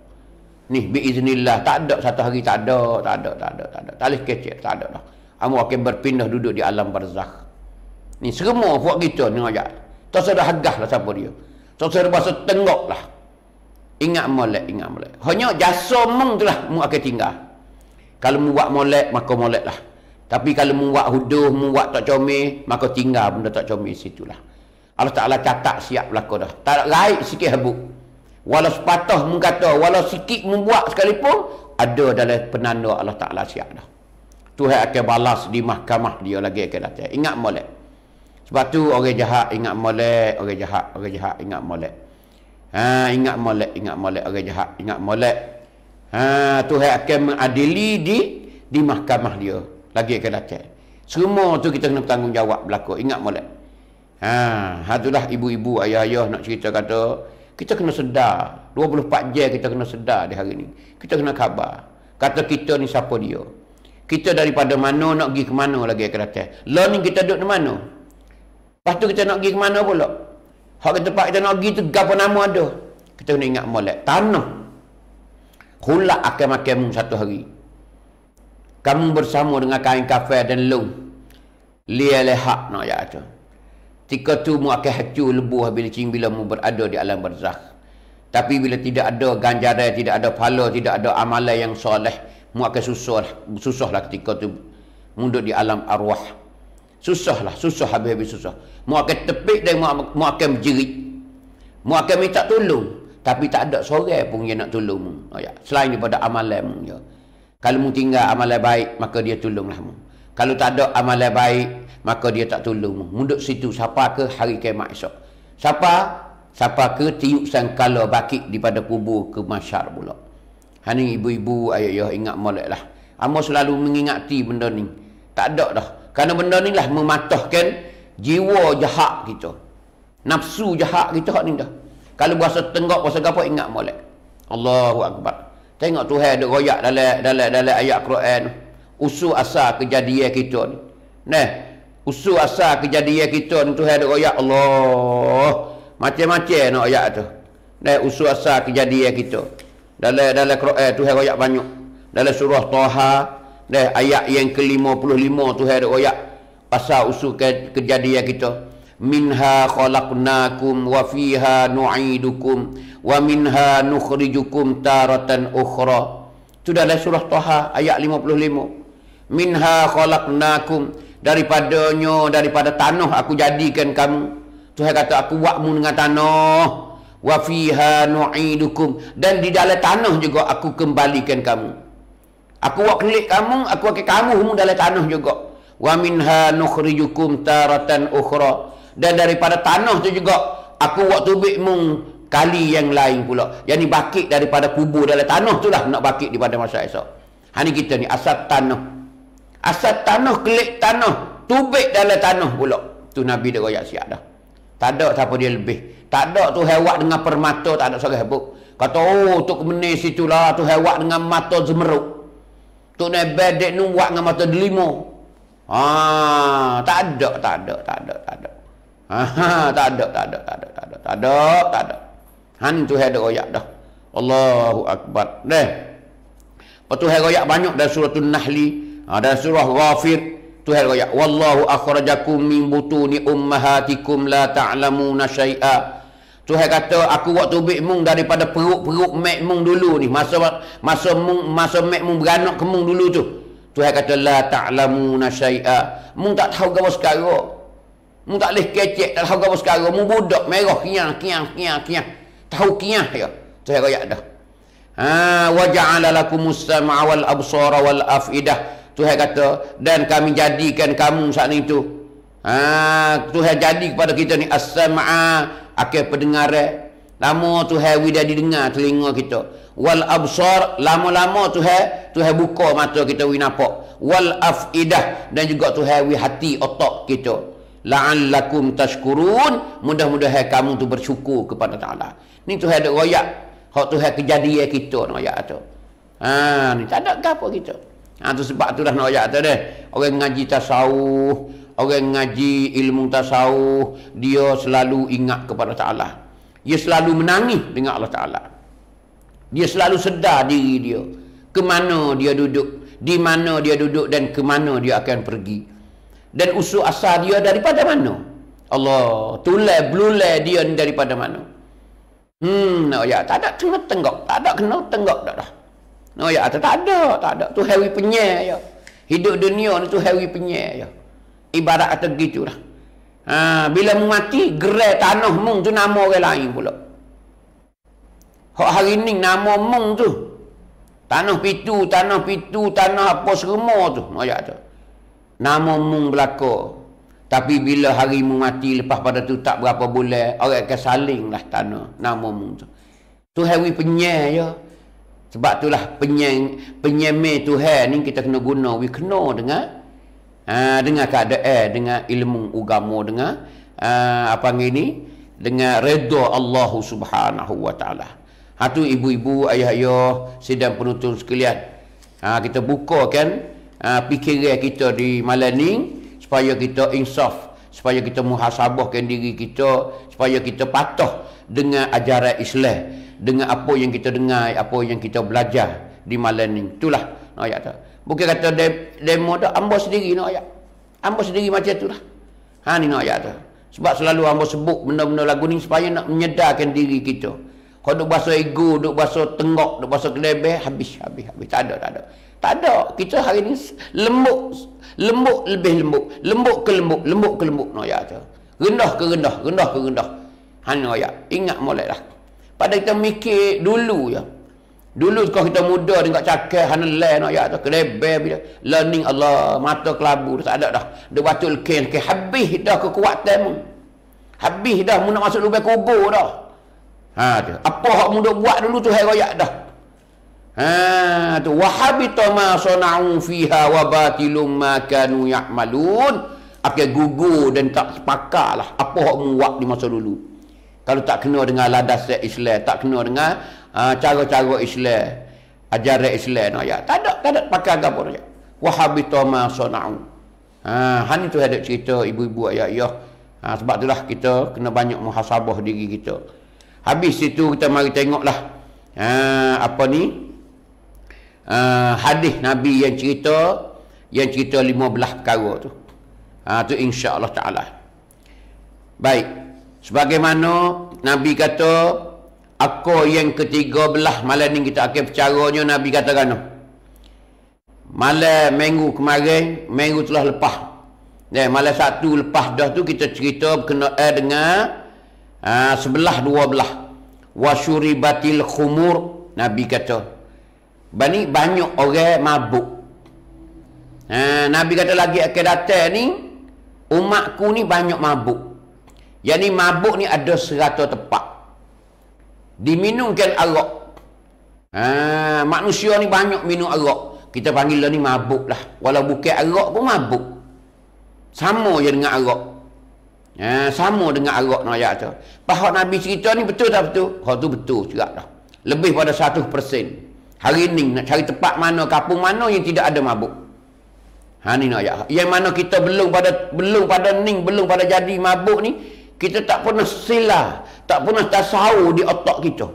Ni biiznillah tak ada satu hari tak ada, tak ada, tak ada, tak ada. Tak leh kecek tak ada dah. Amur akan berpindah duduk di alam barzakh. Ni semua buat kita ni aja. Tak sedah hagah lah siapa dia. Tak sedah bahasa tengok lah. Ingat molek, ingat molek. Hanya jasa mung tu lah mu akan tinggal. Kalau mu buat molek, maka molek lah. Tapi kalau mu buat huduh, mu buat tak comel, maka tinggal benda tak comel situ lah. Allah Ta'ala catat siap berlaku dah. Tak raik sikit habuk. Walau sepatah mu kata, walau sikit mu buat sekalipun, ada dalam penanda Allah Ta'ala siap dah. Tuhan akan balas di mahkamah dia lagi akan datang. Ingat molek. Sebab tu orang jahat ingat molek, orang jahat, orang jahat ingat molek. Ha, ingat molek, ingat molek orang jahat. Ingat molek. Ha, Tuhan akan mengadili di di mahkamah dia. Lagi akan datang. Semua tu kita kena bertanggungjawab berlaku. Ingat molek. Ha, hadulah ibu-ibu, ayah-ayah nak cerita kata, kita kena sedar. 24 jam kita kena sedar di hari ini. Kita kena khabar. Kata kita ni siapa dia. Kita daripada mana nak pergi ke mana lagi akan datang. Learning kita duduk di mana. Lepas tu kita nak pergi ke mana pula. Hari tempat kita nak pergi tu gapo nama ada. Kita kena ingat molek tanah. Kulak akan makanmu satu hari. Kamu bersama dengan kain kafe dan lung. Lia lehak nak no, ya tu. Tika tu mu akan hacu lebuh bila cing bila mu berada di alam berzakh. Tapi bila tidak ada ganjaran, tidak ada pahala, tidak ada amalan yang soleh, mu akan susah, lah ketika tu munduk di alam arwah. Susahlah, susah habis-habis -habis susah. Mu akan tepik dan mu akan menjerit. Mu akan minta tolong. Tapi tak ada seorang pun yang nak tolong mu. Oh, ya. Selain daripada amalan mu. Ya. Kalau mu tinggal amalan baik, maka dia tolonglah mu. Kalau tak ada amalan baik, maka dia tak tolong mu. Munduk situ, siapa ke hari kemat esok. Siapa? Siapa ke tiup sangkala baki daripada kubur ke masyar pula. Hani ibu-ibu ayah ayah ingat molek lah. Amo selalu mengingati benda ni. Tak ada dah. Karena benda ni lah mematuhkan jiwa jahat kita nafsu jahat kita ni dah kalau berasa tengok berasa apa ingat molek Allahu akbar tengok tuhan dia royak dalam dalam dalam ayat Quran usul asal kejadian kita ni nah usul asal kejadian kita ni tuhan dia royak Allah macam-macam nak ayat tu Neh usul asal kejadian kita dalam dalam Quran tuhan royak banyak dalam surah Taha Neh ayat yang ke-55 tuhan dia royak pasal usul ke, kejadian kita minha khalaqnakum wa fiha nu'idukum wa minha nukhrijukum taratan ukhra itu dalam surah Taha ayat 55 minha khalaqnakum daripadanya daripada tanah aku jadikan kamu Tuhan kata aku buatmu dengan tanah wa fiha nu'idukum dan di dalam tanah juga aku kembalikan kamu aku buat kelik kamu aku akan kamu dalam tanah juga wa minha nukhrijukum taratan ukhra dan daripada tanah tu juga aku waktu bik mung kali yang lain pula yang ni bakit daripada kubur dalam tanah tu lah nak bakit daripada masa esok ha ni kita ni asal tanah asal tanah kelik tanah tubik dalam tanah pula tu Nabi dia royak siap dah tak ada siapa dia lebih tak ada tu hewak dengan permata tak ada seorang hebat kata oh tu kemenis situlah tu hewak dengan mata zemeruk tu nebedek nu buat dengan mata delimau Ah, tak ada, tak ada, tak ada, tak ada. Ha, [LAUGHS] tak ada, tak ada, tak ada, tak ada, tak ada, tak ada. Han tu ada royak dah. Allahu Akbar. Deh. Patu hai royak banyak dari surah An-Nahl, ada ha, surah Ghafir. Tu hai royak. Wallahu akhrajakum min butuni ummahatikum la ta'lamuna syai'a. Tu hai kata aku waktu bik mung daripada perut-perut mek mung dulu ni masa masa mung masa mek mung beranak ke mung dulu tu. Tuhan kata la ta'lamuna syai'a. Mu tak tahu gapo sekarang. Mu tak leh kecek tak tahu gapo sekarang. Mu budak merah kiang kiang kiang kiang. Tahu kiang ya. Tuhan kata dah. Ha wa ja'ala lakum sama wal absara wal afidah. Tuhan kata dan kami jadikan kamu saat itu. Ha Tuhan jadi kepada kita ni as-sam'a akal pendengaran, Lama tu Tuhan widah didengar telinga kita. Wal absar lama-lama tu Tuhan buka mata kita wi nampak. Wal afidah dan juga Tuhan wi hati otak kita. La'allakum tashkurun, mudah-mudahan kamu tu bersyukur kepada Taala. Ni Tuhan dak royak. Hak Tuhan kejadian kita nak royak tu. Ha, ni tak ada gapo kita. Ha tu sebab tu dah nak royak tu deh. Orang ngaji tasawuf, orang ngaji ilmu tasawuf, dia selalu ingat kepada Taala. Dia selalu menangis dengan Allah Ta'ala. Dia selalu sedar diri dia. Ke mana dia duduk. Di mana dia duduk dan ke mana dia akan pergi. Dan usul asal dia daripada mana? Allah tulai, blulai dia ni daripada mana? Hmm, no, ya, tak ada kena tenggok. Tak ada kena tenggok dah dah. No, ya, tak ada, tak ada. Tu hewi penyel ya. Hidup dunia ni tu hewi penyel ya. Ibarat kata gitu lah. Ha, bila mu mati, gerai tanah mung tu nama orang lain pula. Hak hari ni nama mung tu. Tanah pitu, tanah pitu, tanah apa serma tu. Macam tu. Nama mung berlaku. Tapi bila hari mu mati, lepas pada tu tak berapa boleh orang akan saling lah tanah nama mung tu. Tu hari penyel ya. Sebab itulah tu lah Tuhan ni kita kena guna. We kena dengan dengan keadaan dengan ilmu agama dengan uh, ah, apa ngini dengan redha Allah Subhanahu wa taala. Ha ibu-ibu, ayah-ayah, sidang penonton sekalian. Ha, kita buka kan ha, ah, fikiran kita di malam ni supaya kita insaf, supaya kita muhasabahkan diri kita, supaya kita patuh dengan ajaran Islam, dengan apa yang kita dengar, apa yang kita belajar di malam ni. Itulah ayat no, tu. Bukan kata demo tu, ambo sendiri nak ayat. Ambo sendiri macam tu lah. Ha ni nak ayat tu. Sebab selalu ambo sebut benda-benda lagu ni supaya nak menyedarkan diri kita. Kalau duk basuh ego, duk basuh tengok, duk basuh kelebeh, habis, habis, habis. Tak ada, tak ada. Tak ada. Kita hari ni lembut, lembut lebih lembut. Lembut ke lembut, lembut ke lembut nak ayat tu. Rendah ke rendah, rendah ke rendah. Ha ni nak ayat. Ingat molek lah. Pada kita mikir dulu ya. Dulu kau kita muda dengan cakap hanya lain nak ayat tu. Kerebel bila. Learning Allah. Mata kelabu. Dah tak ada dah. Dia batu lekin. Okay, habis dah kekuatanmu. Habis dah. Mu nak masuk lubai kubur dah. Ha, tu. Apa hak muda buat dulu tu. Hai royak dah. Ha, tu. Wahabita ma sona'u fiha wa batilum ma kanu ya'malun. Akhir gugur dan tak sepakar lah. Apa hak mu buat di masa dulu kalau tak kena dengan landasan Islam tak kena dengan uh, cara-cara Islam ajaran Islam no ya tak ada tak ada pakai agama no ya wahabi ma sanau ha ah, han itu ada cerita ibu-ibu ayah ya ha, sebab itulah kita kena banyak muhasabah diri kita habis itu kita mari tengoklah ha apa ni ha, hadis nabi yang cerita yang cerita 15 perkara tu ha tu Allah taala baik Sebagaimana Nabi kata Aku yang ketiga belah malam ni kita akan percaranya Nabi kata kena Malam minggu kemarin Minggu telah lepas Dan Malam satu lepas dah tu kita cerita berkenaan dengan uh, Sebelah dua belah Wasyuri batil khumur Nabi kata Bani banyak orang mabuk uh, Nabi kata lagi akan datang ni Umatku ni banyak mabuk yang ni mabuk ni ada seratus tepat. Diminumkan Allah. Ha, manusia ni banyak minum Allah. Kita panggil lah ni mabuk lah. Walau bukan Allah pun mabuk. Sama je dengan Allah. Ha, sama dengan Allah ni ayat tu. Pahak Nabi cerita ni betul tak betul? Kalau ha, tu betul juga dah. Lebih pada satu persen. Hari ni nak cari tempat mana, kapung mana yang tidak ada mabuk. Ha ni nak ayat. Yang mana kita belum pada belum pada ning, belum pada jadi mabuk ni, kita tak pernah silah, tak pernah tasawur di otak kita.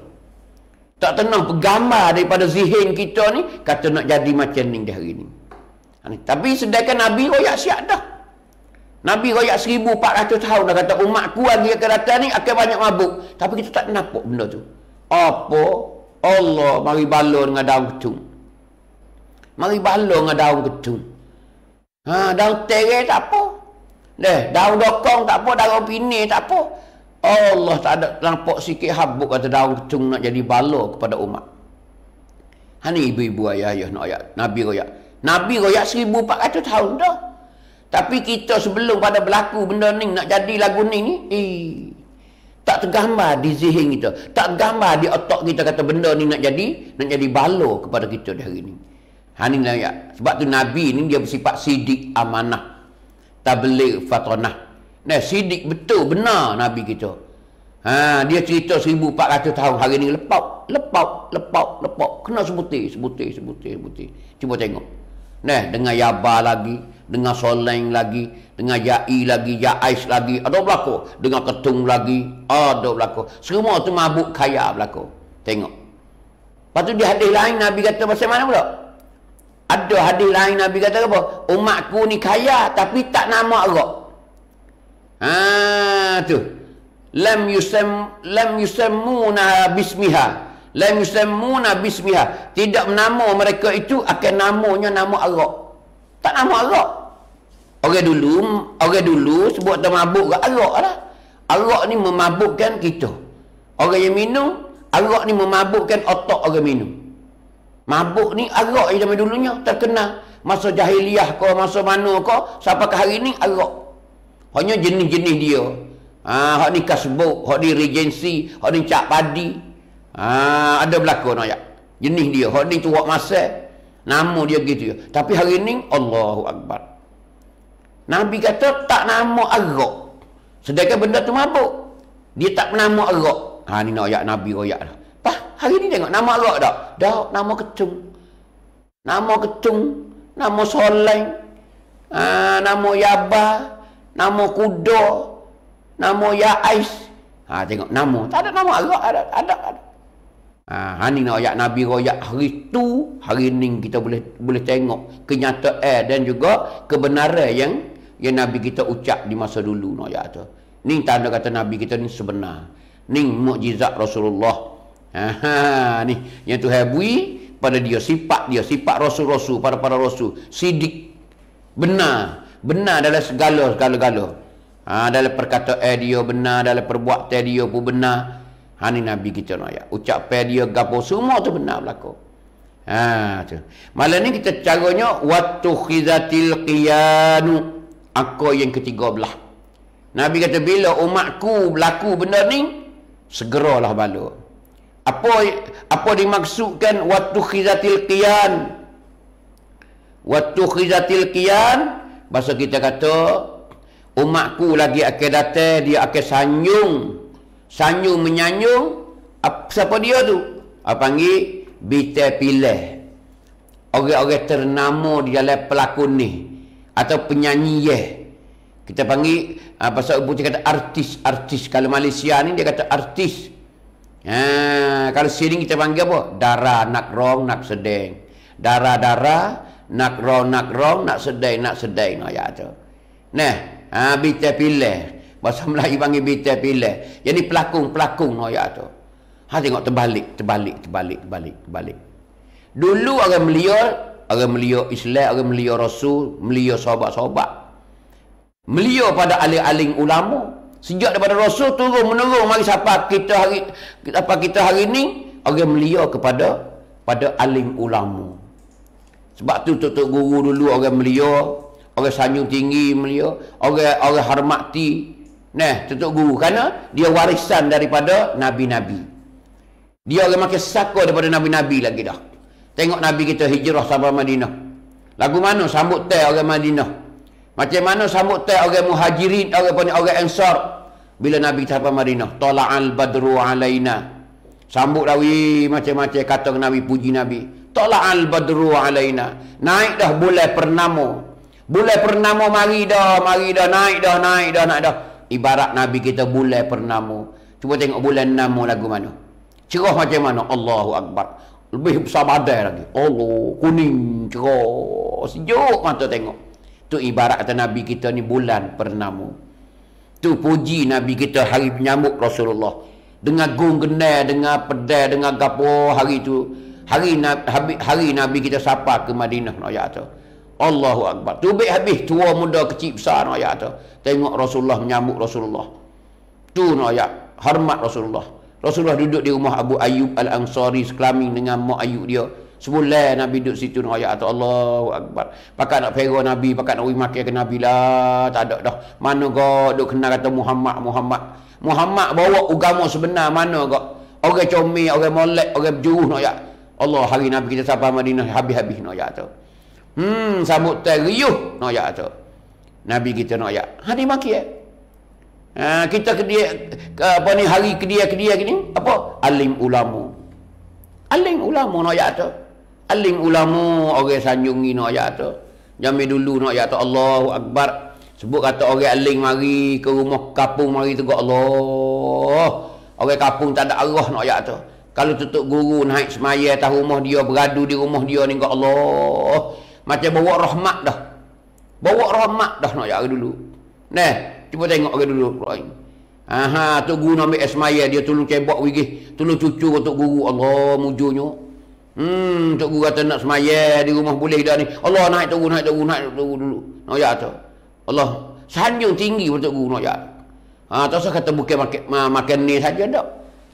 Tak tenang pergambar daripada zihin kita ni, kata nak jadi macam ni dah hari ha, ni. Tapi sedangkan Nabi royak siap dah. Nabi royak 1400 tahun dah kata, umat ku lagi akan datang ni akan banyak mabuk. Tapi kita tak nampak benda tu. Apa? Allah mari balon dengan daun ketung. Mari balon dengan daun ketung. Ha, daun terai tak apa. Leh, daun dokong tak apa, daun pini tak apa. Allah tak ada nampak sikit habuk kata daun kecung nak jadi bala kepada umat. Hani ibu-ibu ayah-ayah nak ayat. Nabi royak. Nabi royak 1400 tahun dah. Tapi kita sebelum pada berlaku benda ni nak jadi lagu ni ni. Eh, tak tergambar di zihin kita. Tak tergambar di otak kita kata benda ni nak jadi. Nak jadi bala kepada kita di hari ni. Hani ayat. Lah, Sebab tu Nabi ni dia bersifat sidik amanah tabligh fatonah. Nah, sidik betul benar Nabi kita. Ha, dia cerita 1400 tahun hari ni lepak, lepak, lepak, lepak. Kena sebuti, sebuti, sebuti, sebuti. Cuba tengok. Neh dengan Yaba lagi, dengan Soleng lagi, dengan Jai lagi, Jais lagi, ada berlaku. Dengan Ketung lagi, ada berlaku. Semua tu mabuk kaya berlaku. Tengok. Lepas tu di hadis lain Nabi kata macam mana pula? Ada hadis lain Nabi kata apa? Umatku ni kaya tapi tak nama Allah. Ha tu. Lam yusam lam yusammuna bismiha. Lam yusammuna bismiha. Tidak menama mereka itu akan namanya nama Allah. Tak nama Allah. Orang dulu, orang dulu sebut termabuk ke Arab lah. Allah ni memabukkan kita. Orang yang minum, Allah ni memabukkan otak orang minum. Mabuk ni arak je zaman dulunya terkenal. Masa jahiliah kau, masa mana kau, sampai ke hari ni arak. Hanya jenis-jenis dia. Ha, hak ni kasbuk, hak ni regensi, hak ni cak padi. Ha, ada berlaku nak no, Jenis dia, hak ni tuak masa. Nama dia gitu. Tapi hari ni, Allahu Akbar. Nabi kata, tak nama arak. Sedangkan benda tu mabuk. Dia tak nama arak. Ha, ni nak no, Nabi, ayat lah. Hari ni tengok nama awak tak? Tak, nama kecung. Nama kecung, nama soleng, aa, ha, nama yaba, nama kuda, nama yaais. Ha, tengok nama. Tak ada nama awak, ada, ada, ada. Ha, hani nak ayat Nabi royak hari tu, hari ni kita boleh boleh tengok kenyataan eh, dan juga kebenaran yang yang Nabi kita ucap di masa dulu nak tu. Ni tanda kata Nabi kita ni sebenar. Ni mukjizat Rasulullah Ha, ni yang Tuhan bui pada dia sifat dia sifat rasul-rasul pada para rasul sidik benar benar dalam segala segala-gala ha, dalam perkataan eh, dia benar dalam perbuatan eh, dia pun benar ha ni nabi kita nak ya ucapan eh, dia gapo semua tu benar berlaku ha tu malam ni kita caranya waktu khizatil qiyanu aku yang ketiga belah nabi kata bila umatku berlaku benar ni segeralah balik apa apa dimaksudkan waktu khizatil qiyan waktu khizatil qiyan bahasa kita kata umatku lagi akan datang dia akan sanjung sanjung menyanjung siapa dia tu apa panggil bita pilih orang-orang ternama di dalam pelakon ni atau penyanyi ye kita panggil apa ah, sahaja kata artis artis kalau Malaysia ni dia kata artis Ha, kalau siring kita panggil apa? Darah nak rong nak sedeng. Darah-darah nak rong nak rong nak sedeng nak sedeng ayat oh, tu. Neh ha bitah pilih. Bahasa Melayu panggil bitah pilih. Jadi pelakung-pelakung ayat oh, tu. Ha tengok terbalik, terbalik, terbalik, terbalik, terbalik. Dulu orang Melayu, orang Melayu Islam, orang Melayu Rasul, Melayu sahabat-sahabat. Melayu pada alih-alih ulama, Sejak daripada Rasul turun menurun mari siapa kita hari apa kita hari ini orang melia kepada pada alim ulama. Sebab tu tutup guru dulu orang melia, orang sanjung tinggi melia, orang orang hormati. Nah, tutup guru kerana dia warisan daripada nabi-nabi. Dia orang makin sakar daripada nabi-nabi lagi dah. Tengok nabi kita hijrah sampai Madinah. Lagu mana sambut teh orang Madinah? Macam mana sambut teh orang muhajirin, orang punya orang ansar. Bila Nabi kita sampai Madinah. al badru alaina. Sambut dah macam-macam kata Nabi, puji Nabi. al badru alaina. Naik dah boleh pernama. Bulan pernama mari dah, mari dah, naik dah, naik dah, naik dah. Ibarat Nabi kita bulan pernama. Cuba tengok bulan nama lagu mana. Cerah macam mana? Allahu Akbar. Lebih besar badai lagi. Allah, kuning, cerah. Sejuk mata tengok. Tu ibarat kata Nabi kita ni bulan pernama. Tu puji Nabi kita hari menyambut Rasulullah. Dengan gung genai, dengan pedai, dengan gapo hari tu. Hari Nabi, hari Nabi kita sapa ke Madinah nak ya tu. Allahu Akbar. Tu baik habis tua muda kecil besar nak ya tu. Tengok Rasulullah menyambut Rasulullah. Tu nak ya. Hormat Rasulullah. Rasulullah duduk di rumah Abu Ayyub Al-Ansari sekelaming dengan Mak Ayyub dia. Semula Nabi duduk situ nak ayat atau Allah. Akbar. Pakat nak pergi Nabi, pakat nak makan ke Nabi lah. Tak ada dah. Mana kau duduk kenal kata Muhammad, Muhammad. Muhammad bawa agama sebenar mana kau? Orang comel, orang molek, orang berjuruh nak ayat. Allah hari Nabi kita sampai Madinah habis-habis nak ayat tu. Hmm, sambut teriuh nak ayat tu. Nabi kita nak ayat. Ha di makan eh? Ha, kita kedia ke, apa ni hari ke dia kedia-kedia gini apa alim ulama alim ulama nak no, ayat tu Aling ulama orang sanjung ni nak ayat tu. Jami dulu nak ayat Allahu Akbar. Sebut kata orang aling mari ke rumah kapung mari tegak Allah. Orang kapung tak ada arah nak ayat Kalau tutup guru naik semaya atas rumah dia beradu di rumah dia ni tegak Allah. Macam bawa rahmat dah. Bawa rahmat dah nak ayat dulu. Nah, cuba tengok orang dulu. Aha, tu guru nak ambil semaya dia tolong cebok wigih, tolong cucu untuk guru Allah mujunya. Hmm, cikgu kata nak semaya di rumah boleh dah ni. Allah naik cikgu, naik cikgu, naik cikgu dulu. Nak ya tu. Allah sanjung tinggi pun cikgu nak ya. Ha, tak usah kata bukan makan, ma, makan ni saja dak.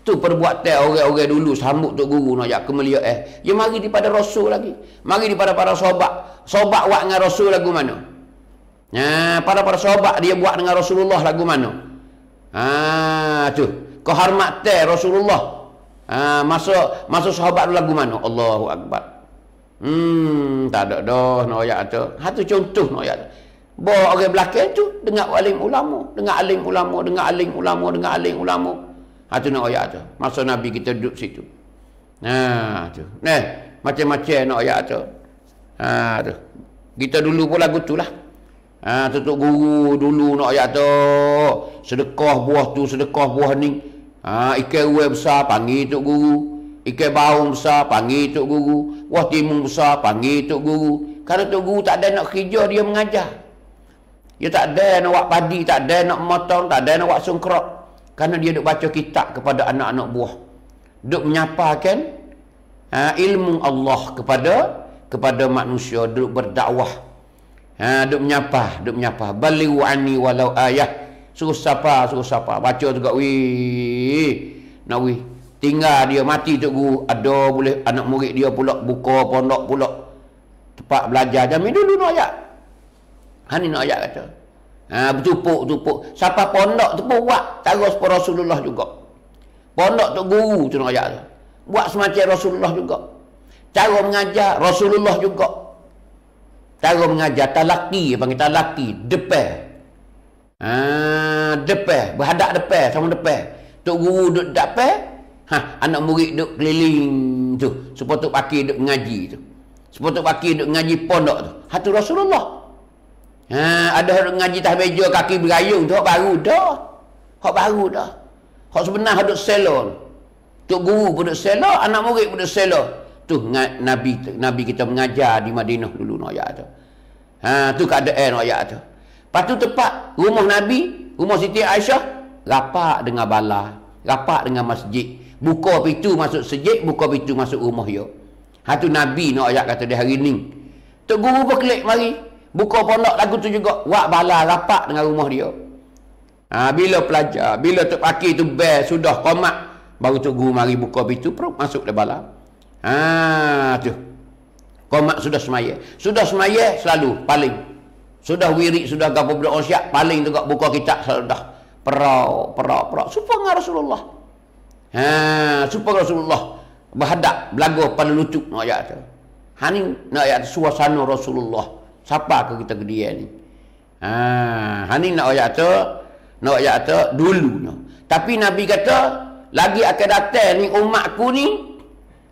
Tu perbuatan orang-orang dulu sambut tok guru nak ya kemelia eh. Dia ya, mari di pada rasul lagi. Mari di pada para sahabat. Sahabat buat dengan rasul lagu mana? Ha, pada para sahabat dia buat dengan Rasulullah lagu mana? Ha, tu. Kehormatan Rasulullah Ha, masuk masuk sahabat lagu mana? Allahu Akbar. Hmm, tak ada dah nak ayat tu. Ha tu contoh nak ayat. Bawa orang belakang tu dengar alim ulama, dengar alim ulama, dengar alim ulama, dengar alim ulama. Ha tu nak ayat tu. Masa Nabi kita duduk situ. Ha tu. Neh, macam-macam nak ayat tu. Ha tu. Kita dulu pun lagu tu lah. Ha, tutup guru dulu nak ayat tu. Sedekah buah tu, sedekah buah ni ha, Ikan uang besar panggil Tok Guru Ikan baung besar panggil Tok Guru Wah timung besar panggil Tok Guru Kalau Tok Guru tak ada nak kerja dia mengajar Dia tak ada nak buat padi Tak ada nak motong Tak ada nak buat sungkrok Kerana dia duk baca kitab kepada anak-anak buah Duk menyapakan ha, Ilmu Allah kepada Kepada manusia Duk berdakwah ha, Duk menyapa Duk menyapa Baliru'ani walau ayah suruh siapa suruh siapa baca juga weh nak weh tinggal dia mati tu guru ada boleh anak murid dia pula buka pondok pula tempat belajar jamin dulu nak ajak hani kan nak ajak kata ha bertupuk tupuk siapa pondok tu pun buat cara seperti Rasulullah juga pondok tu guru tu nak ajak tu. buat semacam Rasulullah juga cara mengajar Rasulullah juga cara mengajar talaki panggil talaki depan Ha, depan berhadap depan sama depan tok guru duduk depan ha anak murid duduk keliling tu supaya tok pakai duduk ngaji tu supaya tok pakai duduk ngaji pondok tu hatu rasulullah ha ada duduk ngaji tah meja kaki berayung tu hak baru dah hak baru dah hak sebenar duduk selo tok guru pun duduk selo anak murid pun duduk selo tu nabi nabi kita mengajar di Madinah dulu noya tu ha tu keadaan noya tu Lepas tu tepat rumah Nabi, rumah Siti Aisyah, rapat dengan bala, rapat dengan masjid. Buka pintu masuk sejik, buka pintu masuk rumah yo. Ha tu Nabi nak ajak kata dia hari ni. Tok guru berkelik mari. Buka pondok lagu tu juga. Wak bala rapat dengan rumah dia. Ha, bila pelajar, bila tok pakai tu bel sudah komat. Baru tok guru mari buka pintu, peruk masuk dia bala. Ha tu. Komat sudah semaya. Sudah semaya selalu paling. Sudah wirik, sudah gapo berdoa oh, siap, paling juga buka kitab sudah. Perau, perau, perau. Supaya dengan Rasulullah. Ha, supaya Rasulullah berhadap belagu pada lucu nak ayat tu. Hani nak ayat suasana Rasulullah. Siapa ke kita ke dia ni? Ha, hani nak ayat tu, nak ayat tu dulunya. Tapi Nabi kata, lagi akan datang ni umatku ni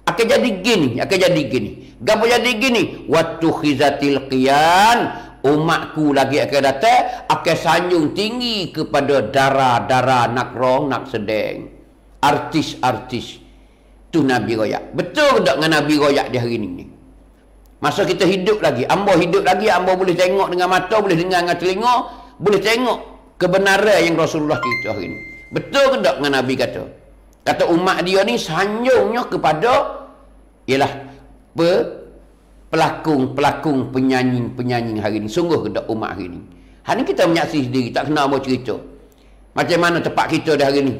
akan jadi gini, akan jadi gini. Gapo jadi gini? Watu khizatil qiyan umatku lagi akan datang akan sanjung tinggi kepada darah-darah nak rong nak sedeng artis-artis tu Nabi Raya betul tak dengan Nabi Raya di hari ini masa kita hidup lagi ambo hidup lagi ambo boleh tengok dengan mata boleh dengar dengan telinga boleh tengok kebenaran yang Rasulullah kita hari ini betul ke tak dengan Nabi kata kata umat dia ni sanjungnya kepada ialah pelakung-pelakung penyanyi-penyanyi hari ini sungguh dekat umat hari ini hari ini kita menyaksi sendiri tak kena apa cerita macam mana tempat kita dah hari ini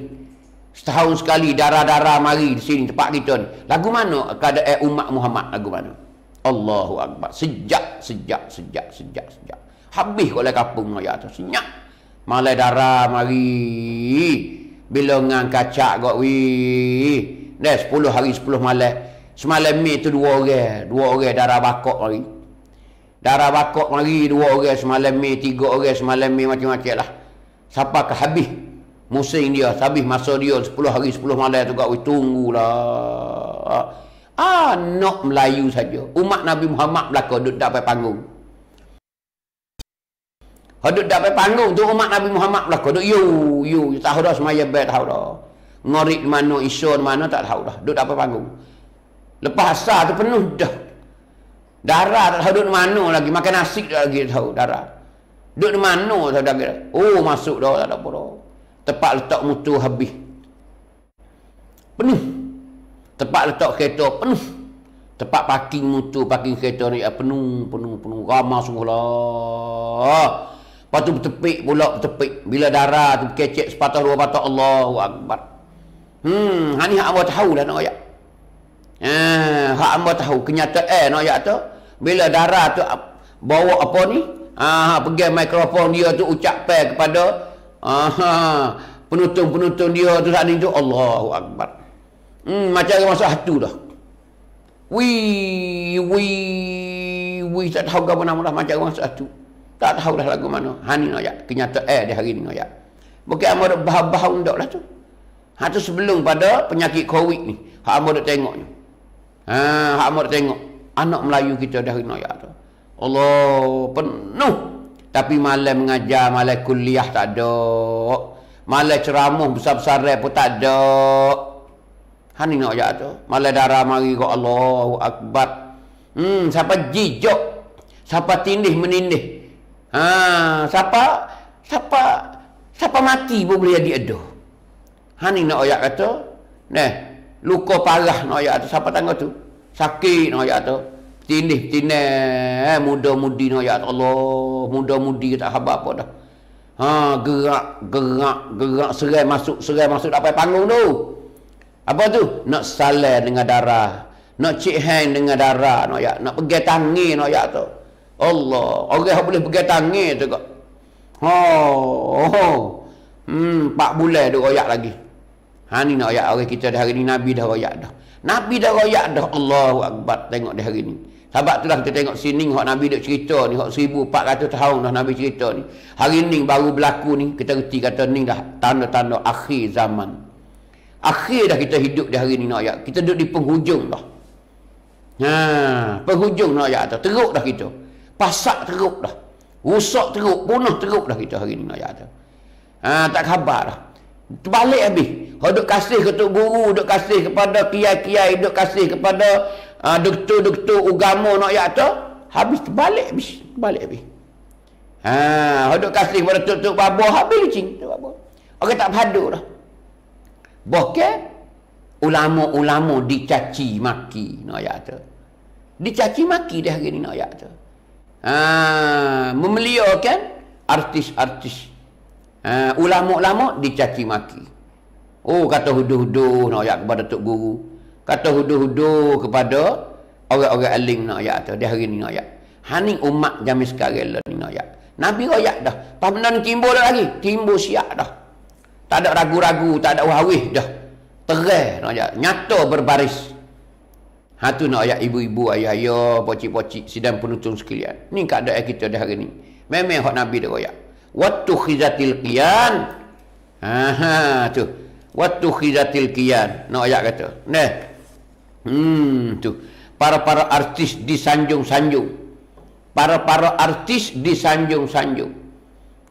setahun sekali darah-darah mari di sini tempat kita ni lagu mana Kada eh umat Muhammad lagu mana Allahu Akbar sejak sejak sejak sejak sejak habis oleh kapung maya tu senyap malai darah mari bilangan kacak kot wih dah 10 hari 10 malai Semalam ni tu dua orang, dua orang darah bakok mari. Darah bakok mari dua orang semalam ni, tiga orang semalam ni macam-macam lah. Siapa ke habis musim dia, habis masa dia 10 hari 10 malam tu kau tunggulah. Ah, nak Melayu saja. Umat Nabi Muhammad belaka duduk dapat panggung. Hadut dapat panggung tu umat Nabi Muhammad belaka duduk yu yu tahu dah semaya bet tahu dah. Ngorik mana isu mana tak tahu dah. Duduk dapat panggung. Lepas asar tu penuh dah. Darah tak tahu duduk mana lagi. Makan nasi tak lagi tahu darah. Duduk di mana tak tahu lagi. Oh masuk dah tak ada apa dah. Tempat letak mutu habis. Penuh. Tempat letak kereta penuh. Tempat parking mutu, parking kereta ni ya, penuh, penuh, penuh. Ramah sungguh lah. Lepas tu bertepik pula, bertepik. Bila darah tu kecek sepatah dua patah Allahu Akbar. Hmm, hani hak awak tahu lah nak ayak. Eh, hak hamba tahu kenyataan eh, nak ayat tu. Bila darah tu bawa apa ni? Ah, pergi mikrofon dia tu ucap ucapkan kepada ah, penonton-penonton dia tu saat ni tu Allahu Akbar. Hmm, macam yang masa hatu dah. Wi wi wi tak tahu gapo nama dah macam orang satu. Tak tahu dah lagu mana. Ha ni ayat kenyataan eh, dia hari ni ayat. Bukan amar bah-bah undaklah tu. Ha tu sebelum pada penyakit covid ni. Hak amar tengoknya. Ha, hak mak tengok anak Melayu kita dah kena tu. Allah penuh. Tapi malam mengajar, malam kuliah tak ada. Malam ceramah besar-besar pun tak ada. Han ni nak tu. Malam darah mari kau Allahu Akbar. Hmm, siapa jijok? Siapa tindih menindih? Ha, siapa siapa siapa mati pun boleh jadi aduh. Han ni nak ayat kata, neh, luka parah noya tu siapa tangga tu sakit noya tu tindih tine eh, muda mudi noya tu Allah muda mudi tak habaq apa dah ha gerak gerak gerak serai masuk serai masuk dapat panggung tu apa tu nak salat dengan darah nak cik hang dengan darah noya nak pergi tangi noya tu Allah orang boleh pergi tangi tu kok ha oh, oh. hmm 4 bulan tu royak lagi Ha ni nak royak orang kita dah hari ni Nabi dah royak dah. Nabi dah royak dah Allahu Akbar tengok dah hari ni. Sebab itulah kita tengok sini hak Nabi dah cerita ni hak 1400 tahun dah Nabi cerita ni. Hari ni baru berlaku ni kita reti kata ni dah tanda-tanda akhir zaman. Akhir dah kita hidup di hari ni nak royak. Kita duduk di penghujung dah. Ha, penghujung nak royak tu. Teruk dah kita. Pasak teruk dah. Rusak teruk, punah teruk dah kita hari ni nak royak Ha, tak khabar dah. Terbalik habis. Hidup kasih ke Tok Guru, hidup kasih kepada kiai-kiai, hidup kasih kepada uh, doktor-doktor agama nak yak tu. Habis terbalik habis. Terbalik habis. Ha, hidup kasih kepada Tok-Tok Babo, habis licin. Orang tak padu dah. Bokeh, ulama-ulama dicaci maki nak yak tu. Dicaci maki dia hari ni nak yak tu. Ha, memeliakan artis-artis. Uh, ha, ulama-ulama dicaci maki. Oh kata huduh-huduh nak ayat kepada tok guru. Kata huduh-huduh kepada orang-orang aling nak ayat tu. Dia hari ni nak ayat. Hani umat jamis sekarang lah ni nak ayat. Nabi ayat dah. Tak benda ni timbul lagi. Timbul siap dah. Tak ada ragu-ragu. Tak ada wahwih dah. Terah nak ayat. Nyata berbaris. Hatu nak ayat ibu-ibu, ayah-ayah, pocik-pocik, sidang penutung sekalian. Ni keadaan kita dah hari ni. Memang hak Nabi dah ayat. Waktu khizatil qiyan. Ha tu. Waktu khizatil qiyan. No ayat kata. Neh. Hmm tu. Para-para artis disanjung-sanjung. Para-para artis disanjung-sanjung.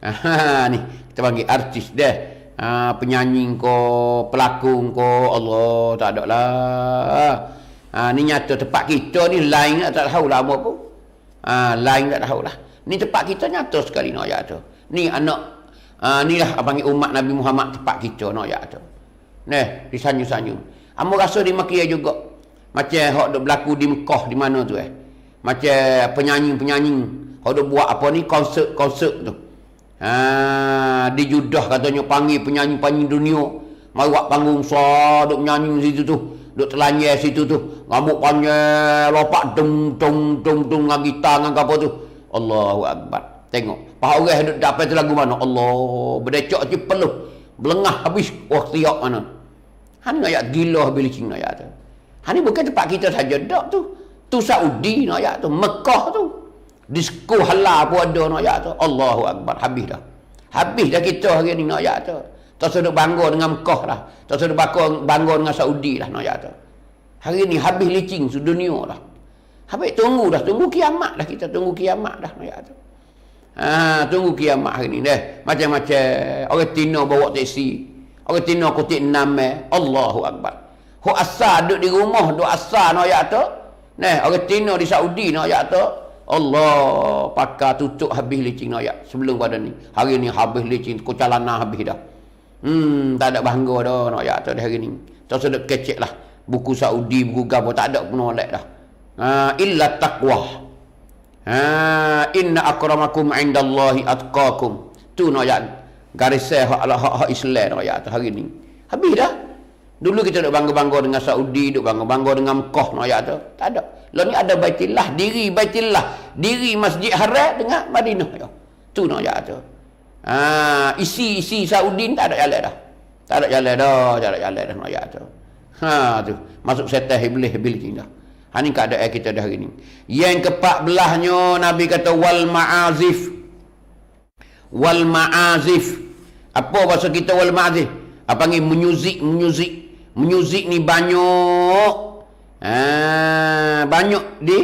Ha ni kita panggil artis deh. Ha, penyanyi kau, pelakon kau, Allah tak ada lah. Ha, ni nyata tempat kita ni lain tak tahu lah apa pun. Ha, lain tak tahu lah. Ni tempat kita nyata sekali nak no, ajak tu. Ni anak uh, ni lah abang umat Nabi Muhammad tepat kita nak no, ya tu. Neh, disanyu-sanyu. Ambo rasa di makia ya juga. Macam hok dok berlaku di Mekah di mana tu eh. Macam penyanyi-penyanyi hok dok buat apa ni konsert-konsert tu. Ha, di Judah katanya panggil penyanyi-penyanyi dunia mari buat panggung so dok nyanyi situ tu. Dok telanjang situ tu. Rambut panjang, lopak dung dung dung dung dengan gitar apa tu. Allahu akbar. Tengok. Pahak orang duduk dapat tu lagu mana? Allah. Berdecok tu peluh. Belengah habis. Wah, tiap mana. Hani nak ayat gila bila cing nak ayat tu. Hani bukan tempat kita saja dok tu. Tu Saudi nak ayat tu. Mekah tu. Disko halal pun ada nak ayat tu. Allahu Akbar. Habis dah. Habis dah kita hari ni nak ayat tu. Tak sudah bangga dengan Mekah lah. Tak sudah bangga dengan Saudi lah nak ayat tu. Hari ni habis licin sedunia lah. Habis tunggu dah. Tunggu kiamat dah kita. Tunggu kiamat dah nak ayat tu. Ha, tunggu kiamat hari ni dah. Macam-macam. Orang Tino bawa teksi. Orang Tino enam eh Allahu Akbar. Hu asal duduk di rumah. Duduk asal nak no, ayat tu. Nah, orang Tino di Saudi nak no, ayat tu. Allah pakar tutup habis licin nak no, ayat. Sebelum pada ni. Hari ni habis licin. Kucalana habis dah. Hmm, tak ada bangga dah nak no, ayat tu dah hari ni. Tak sedap kecek lah. Buku Saudi, buku Gabo. Tak ada pun oleh dah. Ha, illa taqwa. Ha, inna akramakum indallahi atqakum. Tu nak ya garis hak hak hak Islam nak ya hari ni. Habis dah. Dulu kita nak bangga-bangga dengan Saudi, duk bangga-bangga dengan Mekah nak ya tu. Tak ada. Lah ni ada Baitillah, diri Baitillah, diri Masjid Haram dengan Madinah ya. Tu nak ya tu. Ha, isi-isi Saudi ni tak ada jalan dah. Tak ada jalan dah, tak ada jalan dah nak ya tu. Ha tu. Masuk setan iblis bil dah. Ini ha, keadaan kita dah hari ini. Yang ke-14 Nabi kata wal ma'azif. Wal ma'azif. Apa bahasa kita wal ma'azif? Apa panggil menyuzik, menyuzik. Menyuzik ni banyak. Ha, banyak di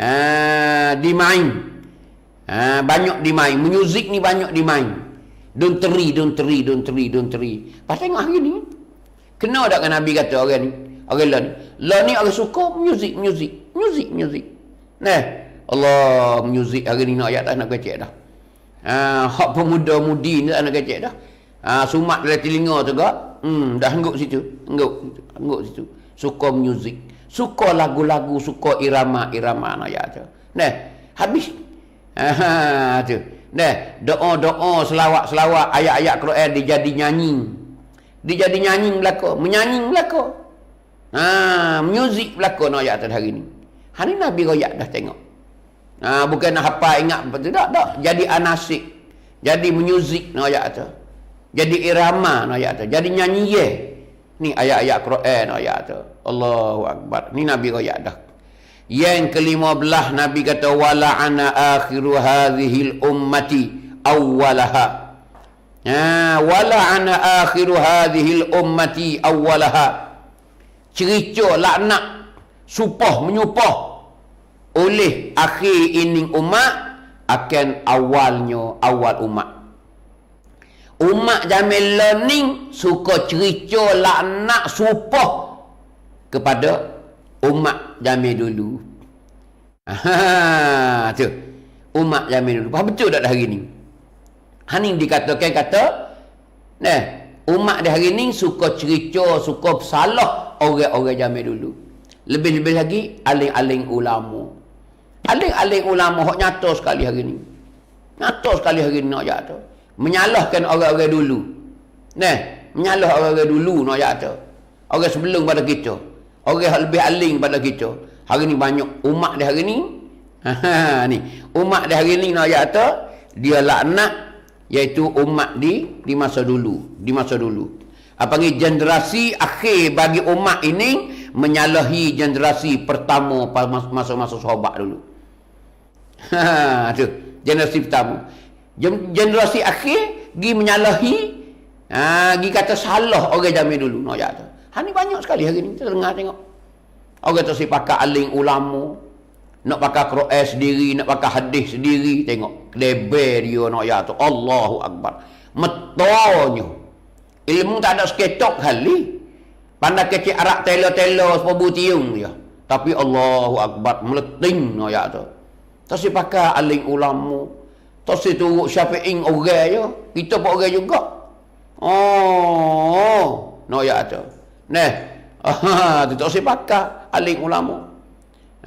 ha, dimain. Ha, banyak dimain. Menyuzik ni banyak dimain. Don't teri, don't teri, don't teri, don't teri. Pasal tengok hari ni. Kenal tak kan Nabi kata orang ni? Orang lah ni. Lah ni Allah suka music, music, music, music. Nah, Allah music hari ni nak ayat tak nak kecek dah. Ha, hak pemuda mudi ni tak nak kecek dah. Ha, sumat dalam telinga juga. Hmm, dah hengguk situ. Hengguk, hengguk situ. Suka music. Suka lagu-lagu, suka irama-irama nak ayat tu. Nah, habis. Ha, ha tu. Nah, doa-doa, selawat-selawat, ayat-ayat Quran dijadi nyanyi. Dijadi nyanyi belakang. Menyanyi belakang. Ha, muzik berlakon ayat atas hari ni. Hari Nabi Royak dah tengok. Ha, bukan nak hafal ingat apa tidak. Tak. Jadi anasik. Jadi muzik ayat atas. Jadi irama ayat atas. Jadi nyanyi ye. Ni ayat-ayat Quran ayat atas. Allahu Akbar. Ni Nabi Royak dah. Yang kelima belah Nabi kata wala'ana akhiru hadhil ummati awwalaha. Ha, wala'ana akhiru hadhil ummati awwalaha cerica laknak supah menyupah oleh akhir ining umat akan awalnya awal umat umat jamil learning suka cerica laknak supah kepada umat jamil dulu ha tu umat jamil dulu Faham betul tak dah hari ni ha, dikatakan kata Nah, Umat di hari ni suka cerita, suka salah orang-orang zaman dulu. Lebih-lebih lagi, aling-aling ulama. Aling-aling ulama, hok nyata sekali hari ni. Nyata sekali hari ni nak jatuh. Menyalahkan orang-orang dulu. Nah, menyalah orang-orang dulu nak jatuh. Orang sebelum pada kita. Orang yang lebih aling pada kita. Hari ni banyak umat di hari ni. [LAUGHS] Ha, ha Umat di hari ni nak jatuh. Dia laknak iaitu umat di di masa dulu di masa dulu apa ni generasi akhir bagi umat ini menyalahi generasi pertama masa-masa sahabat dulu ha [LAUGHS] tu generasi pertama generasi akhir gi menyalahi ha gi kata salah orang zaman dulu nak no, ya tu ha ni banyak sekali hari ni kita tengah tengok orang tu sepakat aling ulama nak pakai Quran sendiri, nak pakai hadis sendiri, tengok kedebe dia nak ya tu. Allahu akbar. Metonyo. Ilmu tak ada sketok kali. Pandai kecil arak telo-telo sepo butiung ya. Tapi Allahu akbar meleting nak no, ya tu. Tak pakai aling ulama. Tak si turuk Syafi'in orang okay, ya. Kita pun orang juga. Oh, nak no, ya tu. Neh. Ah, [LAUGHS] tak si pakai aling ulama.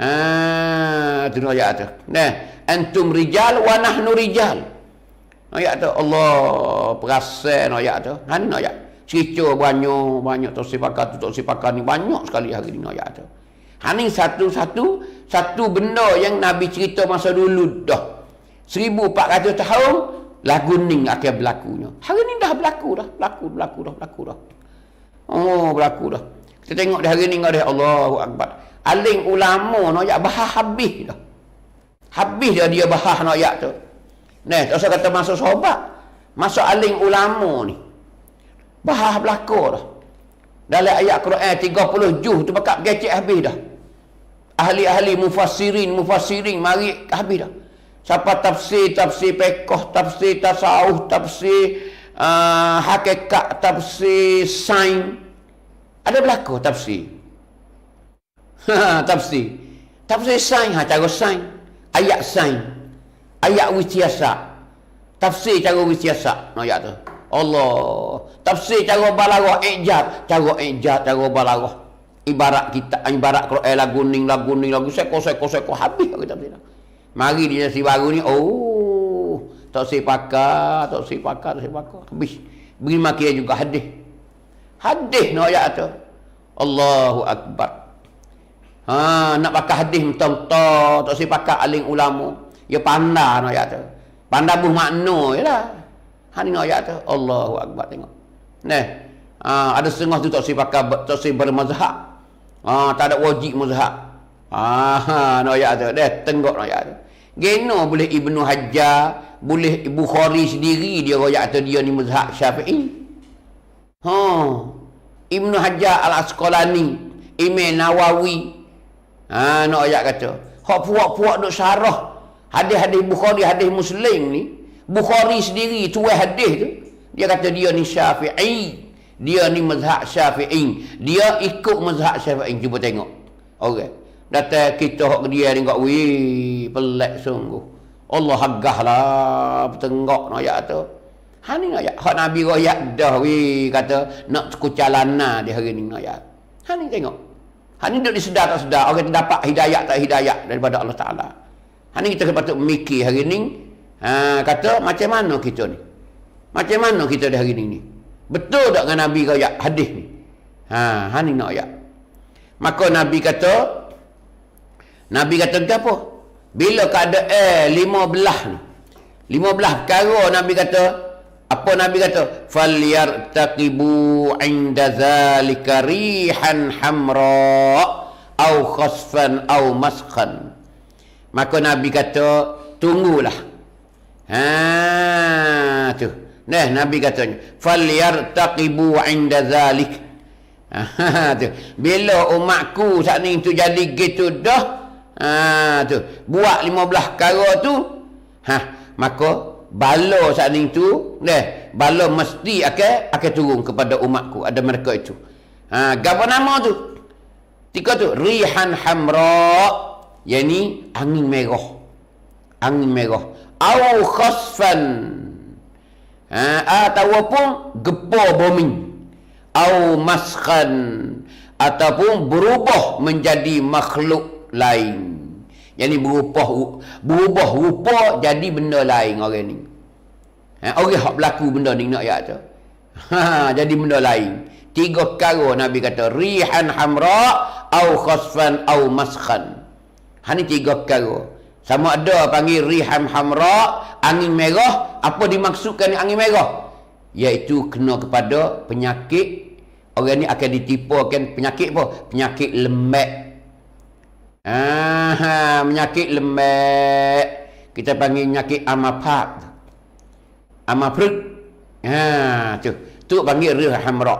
Ah, ha, itu ayat tu. Nah, antum rijal wa nahnu rijal. Ayat tu Allah perasan ayat tu. Han ni ayat. Cicu banyak, banyak tu sifakat tu, tu sifakat ni banyak sekali hari ni ayat tu. Han ni satu-satu satu benda yang Nabi cerita masa dulu dah. 1400 tahun lagu ni akan berlakunya. Hari ni dah berlaku dah, berlaku, berlaku dah, berlaku dah. Oh, berlaku dah. Kita tengok di hari ni ngadah Allahu akbar aling ulama nak ayat bahah habis dah. Habis dah dia bahah nak ayat tu. Nah, tak usah kata masuk sahabat. Masuk aling ulama ni. Bahah berlaku dah. Dalam ayat Quran 30 juh tu pakat gecek habis dah. Ahli-ahli mufassirin, mufassirin mari habis dah. Siapa tafsir, tafsir pekoh, tafsir tasawuf, tafsir uh, hakikat, tafsir sain. Ada berlaku tafsir tafsir. [LAUGHS] Tafsir sain, ha cara sains. Ayat sain, Ayat wisiasa. Tafsir cara wisiasa ayat tu. Allah. Tafsir cara balaghah ijaz, cara ijaz, cara balaghah. Ibarat kita ibarat kalau eh, lagu ning lagu ning lagu saya kosek kosek ko habis kita tafsir. Mari dia si baru ni oh tak si pakar, tak si pakar, tak si pakar. Habis. Beri makia juga hadis. Hadis no ayat tu. Allahu Akbar. Ha, nak pakai hadis mentah-mentah, tak usah pakai aling ulama. Ya pandai nak ayat tu. Pandai buh makna jelah. Ha tengok ayat tu. Allahu akbar tengok. Neh. Ha, ada setengah tu tak usah pakai tak usah bermazhab. Ha, tak ada wajib mazhab. Ha, ha nak ayat tu. Deh tengok nak ayat tu. Gena boleh Ibnu Hajar, boleh Bukhari sendiri dia royak tu dia ni mazhab Syafi'i. Ha. Ibnu Hajar Al-Asqalani, Imam Nawawi, Ah ha, nak ayat kata. Hak puak-puak duk syarah hadis-hadis Bukhari, hadis Muslim ni. Bukhari sendiri tuai hadis tu. Dia kata dia ni Syafi'i. Dia ni mazhab Syafi'i. Dia ikut mazhab Syafi'i. Cuba tengok. Okey. Datang kita hak dia ni kat wi pelak sungguh. Allah hagahlah petengok nak ayat tu. Ha ni ayat hak Nabi royak dah wi kata nak kucalana jalanan di hari ni ayat. Ha ni tengok. Hanya duduk disedar tak sedar. Orang dapat hidayah tak hidayah daripada Allah Ta'ala. Hanya kita patut mikir hari ini. Ha, kata macam mana kita ni? Macam mana kita dah hari ni? Betul tak dengan Nabi kau ayat hadis ni? Ha, hani nak ayat. Maka Nabi kata, Nabi kata ke apa? Bila kau eh, lima belah ni. Lima belah perkara Nabi kata, apa Nabi kata? 'Fal Falyartaqibu inda zalika rihan hamra au khasfan au maskhan. Maka Nabi kata, tunggulah. Ha tu. Nah, Nabi kata, 'Fal falyartaqibu inda zalik. Ha [LAUGHS] tu. Bila umatku saat ni tu jadi gitu dah. Ha tu. Buat 15 perkara tu. Ha, maka bala saat itu deh bala mesti akan akan turun kepada umatku ada mereka itu ha gapo nama tu tiga tu rihan hamra yakni angin merah angin merah au khasfan ha pun gepo bumi au maskan ataupun berubah menjadi makhluk lain yang ni berubah, berubah rupa jadi benda lain orang ni. Ha, orang yang berlaku benda ni nak ya tu. Ha, [LAUGHS] jadi benda lain. Tiga perkara Nabi kata. Rihan hamra, au khasfan au maskhan. Ha ni tiga perkara. Sama ada panggil riham hamra, angin merah. Apa dimaksudkan ni angin merah? Iaitu kena kepada penyakit. Orang ni akan ditipu akan penyakit apa? Penyakit lemak. Ah, menyakit lembek. Kita panggil menyakit amapat. Amapruk. Ha, tu. Tu panggil rih hamra.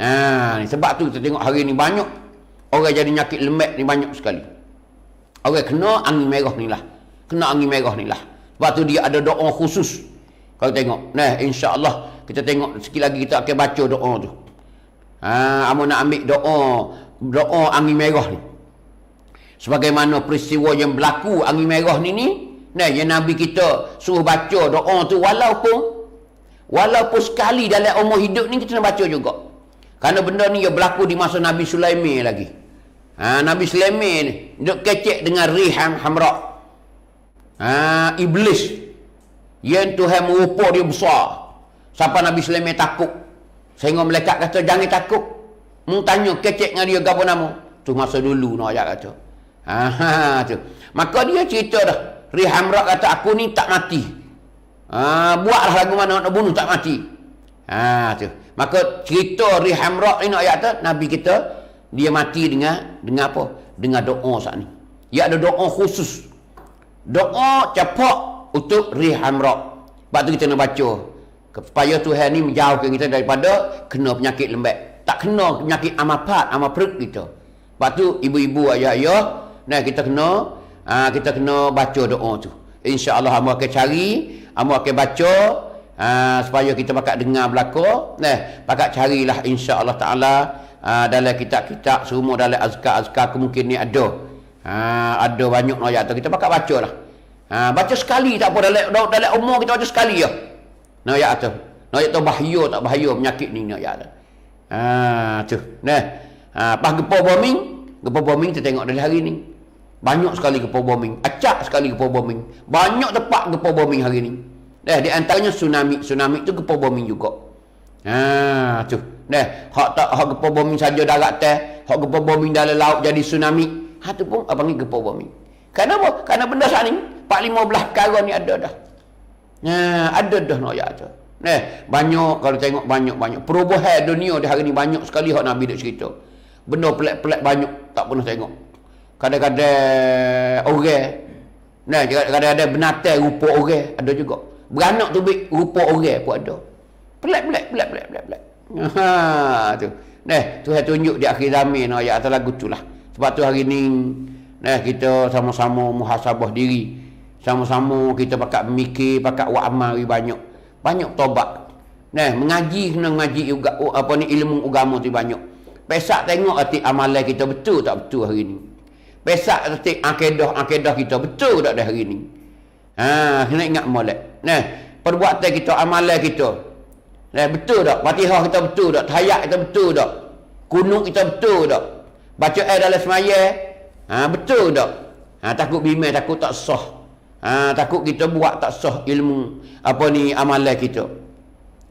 Ha, sebab tu kita tengok hari ni banyak orang jadi nyakit lembek ni banyak sekali. Orang kena angin merah ni lah. Kena angin merah ni lah. Sebab tu dia ada doa khusus. Kau tengok. Nah, insyaAllah kita tengok sekali lagi kita akan baca doa tu. Ha, amun nak ambil doa. Doa angin merah ni sebagaimana peristiwa yang berlaku angin merah ni ni nah yang nabi kita suruh baca doa tu walaupun walaupun sekali dalam umur hidup ni kita nak baca juga Karena benda ni yang berlaku di masa nabi Sulaiman lagi ha, nabi Sulaiman ni duk kecek dengan riham hamra ha, iblis yang Tuhan merupa dia besar siapa nabi Sulaiman takut sehingga malaikat kata jangan takut mu tanya kecek dengan dia gapo nama tu masa dulu nak no, ajak kata Ha, tu. Maka dia cerita dah. Rihamrak kata aku ni tak mati. Ha, buatlah lagu mana nak bunuh tak mati. Ha, tu. Maka cerita Rihamrak ni nak kata Nabi kita dia mati dengan dengan apa? Dengan doa saat ni. Ya ada doa khusus. Doa cepat untuk Rihamrak. Sebab tu kita nak baca. Supaya Tuhan ni menjauhkan kita daripada kena penyakit lembek. Tak kena penyakit amapat, amapruk kita. Sebab tu ibu-ibu ayah-ayah Nah kita kena ha, kita kena baca doa tu. Insya-Allah amu akan cari, amu akan baca ha, supaya kita pakat dengar belako. Nah, pakat carilah insya-Allah taala ah, dalam kitab-kitab semua dalam azkar-azkar kemungkin ni ada. Ha, ada banyak ayat tu kita pakat bacalah. Ha, baca sekali tak apa dalam dalam umur kita baca sekali ya. Nah ayat tu. Nah ayat tu bahaya tak bahaya penyakit ni ayat tu. Ha tu. Nah. Ha, pas gempa bombing, gempa bombing kita tengok dari hari ni. Banyak sekali gempa bombing. Acak sekali gempa bombing. Banyak tempat gempa bombing hari ini. Dah di antaranya tsunami. Tsunami tu gempa bombing juga. Ha, tu. Eh, hak tak hak gempa bombing saja darat teh, hak gempa bombing dalam laut jadi tsunami. Ha tu pun apa ni gempa bombing. Kenapa? Karena benda sat ni 415 perkara ni ada dah. Ha, ada dah nak no, tu. Eh, banyak kalau tengok banyak-banyak perubahan dunia di hari ini banyak sekali hak Nabi dak cerita. Benda pelik-pelik banyak tak pernah tengok kadang-kadang orang nah kadang-kadang benatal rupa orang ada juga beranak tu rupa orang pun ada pelak pelak pelak pelak pelak pelak ha tu nah tu saya tunjuk di akhir zaman no, ayat atas lagu tu lah sebab tu hari ni nah kita sama-sama muhasabah diri sama-sama kita pakat mikir pakat buat amal banyak banyak tobat nah mengaji kena mengaji juga apa ni ilmu agama tu banyak pesak tengok hati amalan kita betul tak betul hari ini pesak retik akidah-akidah kita betul tak dah hari ni ha kena ingat molek nah perbuatan kita amalan kita nah betul tak fatihah kita betul tak tahiyat kita betul tak kunut kita betul tak baca air dalam semayan ha betul tak ha takut bimbang takut tak sah ha takut kita buat tak sah ilmu apa ni amalan kita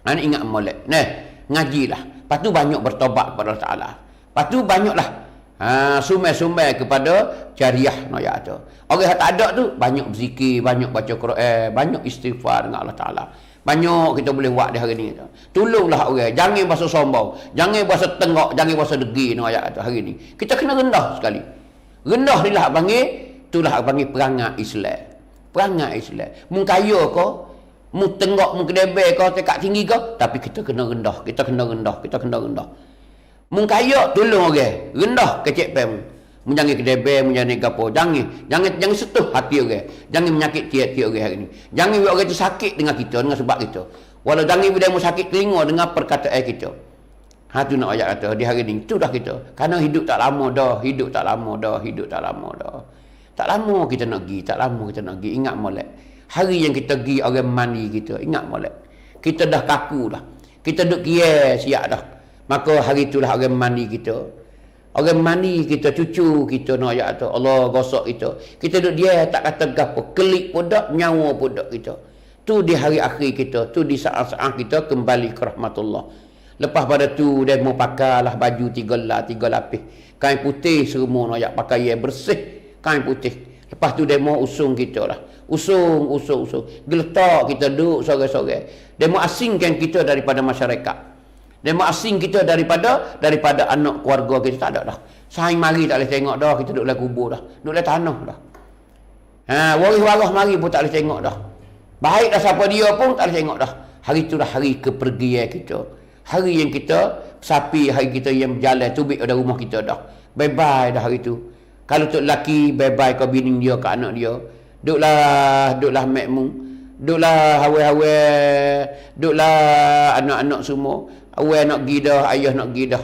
ha ingat molek nah ngajilah patu banyak bertobat kepada Allah taala patu banyaklah Ha, sumai-sumai kepada syariah nak no, ada. Orang yang tak ada tu, banyak berzikir, banyak baca Quran, banyak istighfar dengan Allah Ta'ala. Banyak kita boleh buat di hari ini. Tolonglah orang. Jangan berasa sombong. Jangan berasa tengok. Jangan berasa degi no, ayat tu hari ini. Kita kena rendah sekali. Rendah ni lah panggil. Itulah panggil perangai Islam. Perangai Islam. Mung kau. Mung tengok, mung kedebel kau. Tekak tinggi kau. Tapi kita kena rendah. Kita kena rendah. Kita kena rendah. Kita kena rendah mengkayak tolong orang rendah kecik pem menjangi kedebe menjangi gapo jangan jangan jangan setuh hati orang jangan menyakit hati orang hari ini jangan buat orang itu sakit dengan kita dengan sebab kita walau jangan bila sakit telinga dengan perkataan kita Ha tu nak ajak kata di hari ni tu dah kita. Karena hidup tak lama dah, hidup tak lama dah, hidup tak lama dah. Tak lama kita nak pergi, tak lama kita nak pergi. Ingat molek. Hari yang kita pergi orang mandi kita, ingat molek. Kita dah kaku dah. Kita duk kiai siap dah. Maka hari itulah orang mandi kita. Orang mandi kita, cucu kita nak ajak tu. Allah gosok kita. Kita duduk dia tak kata gapo. Kelik pun tak, nyawa pun tak kita. Tu di hari akhir kita. Tu di saat-saat kita kembali ke rahmatullah. Lepas pada tu, dia mau pakarlah baju tiga lah, tiga lapis. Kain putih semua nak ajak pakai yang bersih. Kain putih. Lepas tu, dia mau usung kita lah. Usung, usung, usung. Geletak kita duduk sore-sore. Dia mau asingkan kita daripada masyarakat. Dan masing kita daripada daripada anak keluarga kita tak ada dah. Saing mari tak boleh tengok dah, kita duduk dalam kubur dah. Duduk dalam tanah dah. Ha, waris-waris mari pun tak boleh tengok dah. Baik dah siapa dia pun tak boleh tengok dah. Hari tu dah hari kepergian kita. Hari yang kita sapi, hari kita yang berjalan tubik dari rumah kita dah. Bye-bye dah hari itu. Kalau tu lelaki, bye-bye kau bini dia, ke anak dia. Duduklah, duduklah makmu. Duduklah hawai-hawai. Duduklah anak-anak semua. Awal nak pergi dah, ayah nak pergi dah.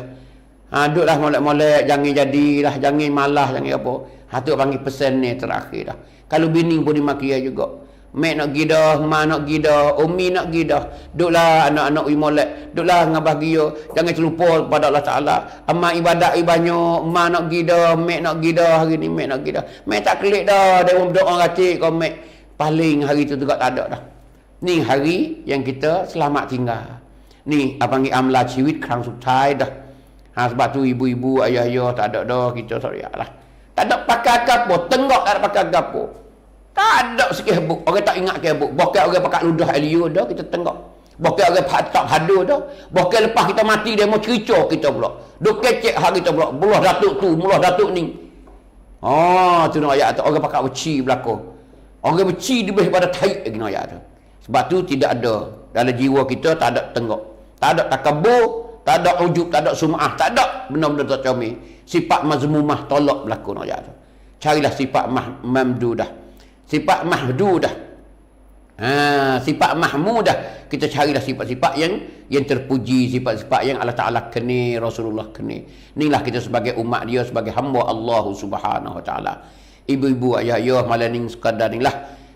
Ha, duduklah molek-molek, jangan jadilah, jangan malah, jangan apa. Ha, tu panggil pesan ni terakhir dah. Kalau bini pun dimakia juga. Mak nak gidah, mak nak gidah, umi nak gidah. Duduklah anak-anak ui molek. Duduklah dengan bahagia. Jangan terlupa kepada Allah Ta'ala. Amat ibadat ui banyak. Mak nak gidah, mak nak gidah. Hari ni mak nak gidah. Mak tak kelik dah. Dia pun berdoa rati kau mak. Paling hari tu juga tak ada dah. Ni hari yang kita selamat tinggal. นี่อภังิอัมลาชีวิตครั้งสุดท้ายดะหาสบาตุอิบุอิบุอายายอตาดอดอกิจสอริยะละตาดอปากากะปอตงกอปากากะปอตาดอสกิบุโอเคตาอิงะกะบุบอกเกอโอเคปากลุดอฮลิยอดอกิจตงกอบอกเกอโอเคปาตอฮดอดอบอกเกอลปาคิตามาติเดมอชิโกิจบลอกดอกเกเจฮากิจบลอกบุลอดาตุตุมุลอดาตุนิอ๋ตุนอายะตอโอเคปากอุชีบลากอโอเคบุชีดิบะพาดาไทกินอายะตสบาตุติดะอดอดาลจีวะกิตอตาดอตงกอ tak ada takabur, tak ada ujub, tak ada sum'ah, tak ada benda-benda tak comel. Sifat mazmumah tolak berlaku ayat tu. Carilah sifat Mahmudah, mamdudah. Sifat mahdudah. Ha, sifat mahmudah. Kita carilah sifat-sifat yang yang terpuji, sifat-sifat yang Allah Taala kenal, Rasulullah kenal. Inilah kita sebagai umat dia, sebagai hamba Allah Subhanahu Wa Taala. Ibu-ibu ayah-ayah malam ni sekadar ni lah.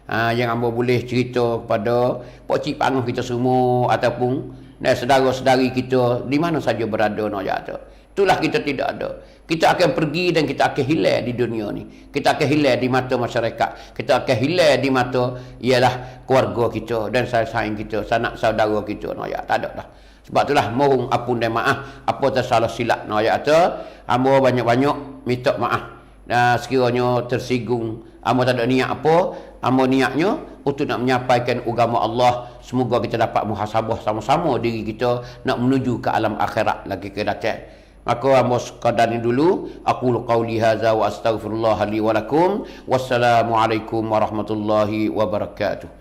Ha, yang ambo boleh cerita kepada pak panggung kita semua ataupun Nah, saudara-saudari kita di mana saja berada nak jatuh. Itulah kita tidak ada. Kita akan pergi dan kita akan hilang di dunia ni. Kita akan hilang di mata masyarakat. Kita akan hilang di mata ialah keluarga kita dan saing-saing kita, sanak saudara kita. Nah, ya, tak ada dah. Sebab itulah mohon apun dan maaf apa tersalah silap. Nah, ya, tu. Ambo banyak-banyak minta maaf. Nah, sekiranya tersinggung, ambo tak ada niat apa, ambo niatnya untuk nak menyampaikan agama Allah semoga kita dapat muhasabah sama-sama diri kita nak menuju ke alam akhirat lagi ke dakat maka ambo sekadar ni dulu aku qauli hadza wa astaghfirullah li wa lakum wassalamu alaikum warahmatullahi wabarakatuh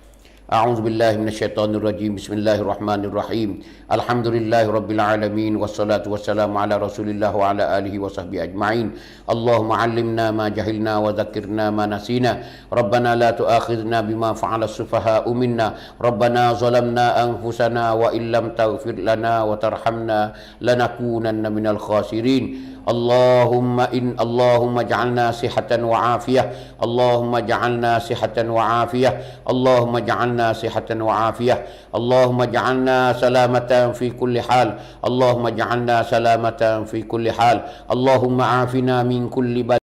أعوذ بالله من الشيطان الرجيم بسم الله الرحمن الرحيم الحمد لله رب العالمين والصلاة والسلام على رسول الله وعلى آله وصحبه أجمعين اللهم علمنا ما جهلنا وذكرنا ما نسينا ربنا لا تؤاخذنا بما فعل السفهاء منا ربنا ظلمنا أنفسنا وإن لم تغفر لنا وترحمنا لنكونن من الخاسرين Allahumma in Allahumma ja'alna sihatan wa afiyah Allahumma ja'alna sihatan wa afiyah Allahumma ja'alna sihatan wa afiyah Allahumma ja'alna salamatan fi kulli hal Allahumma ja'alna salamatan fi kulli hal Allahumma afina min kulli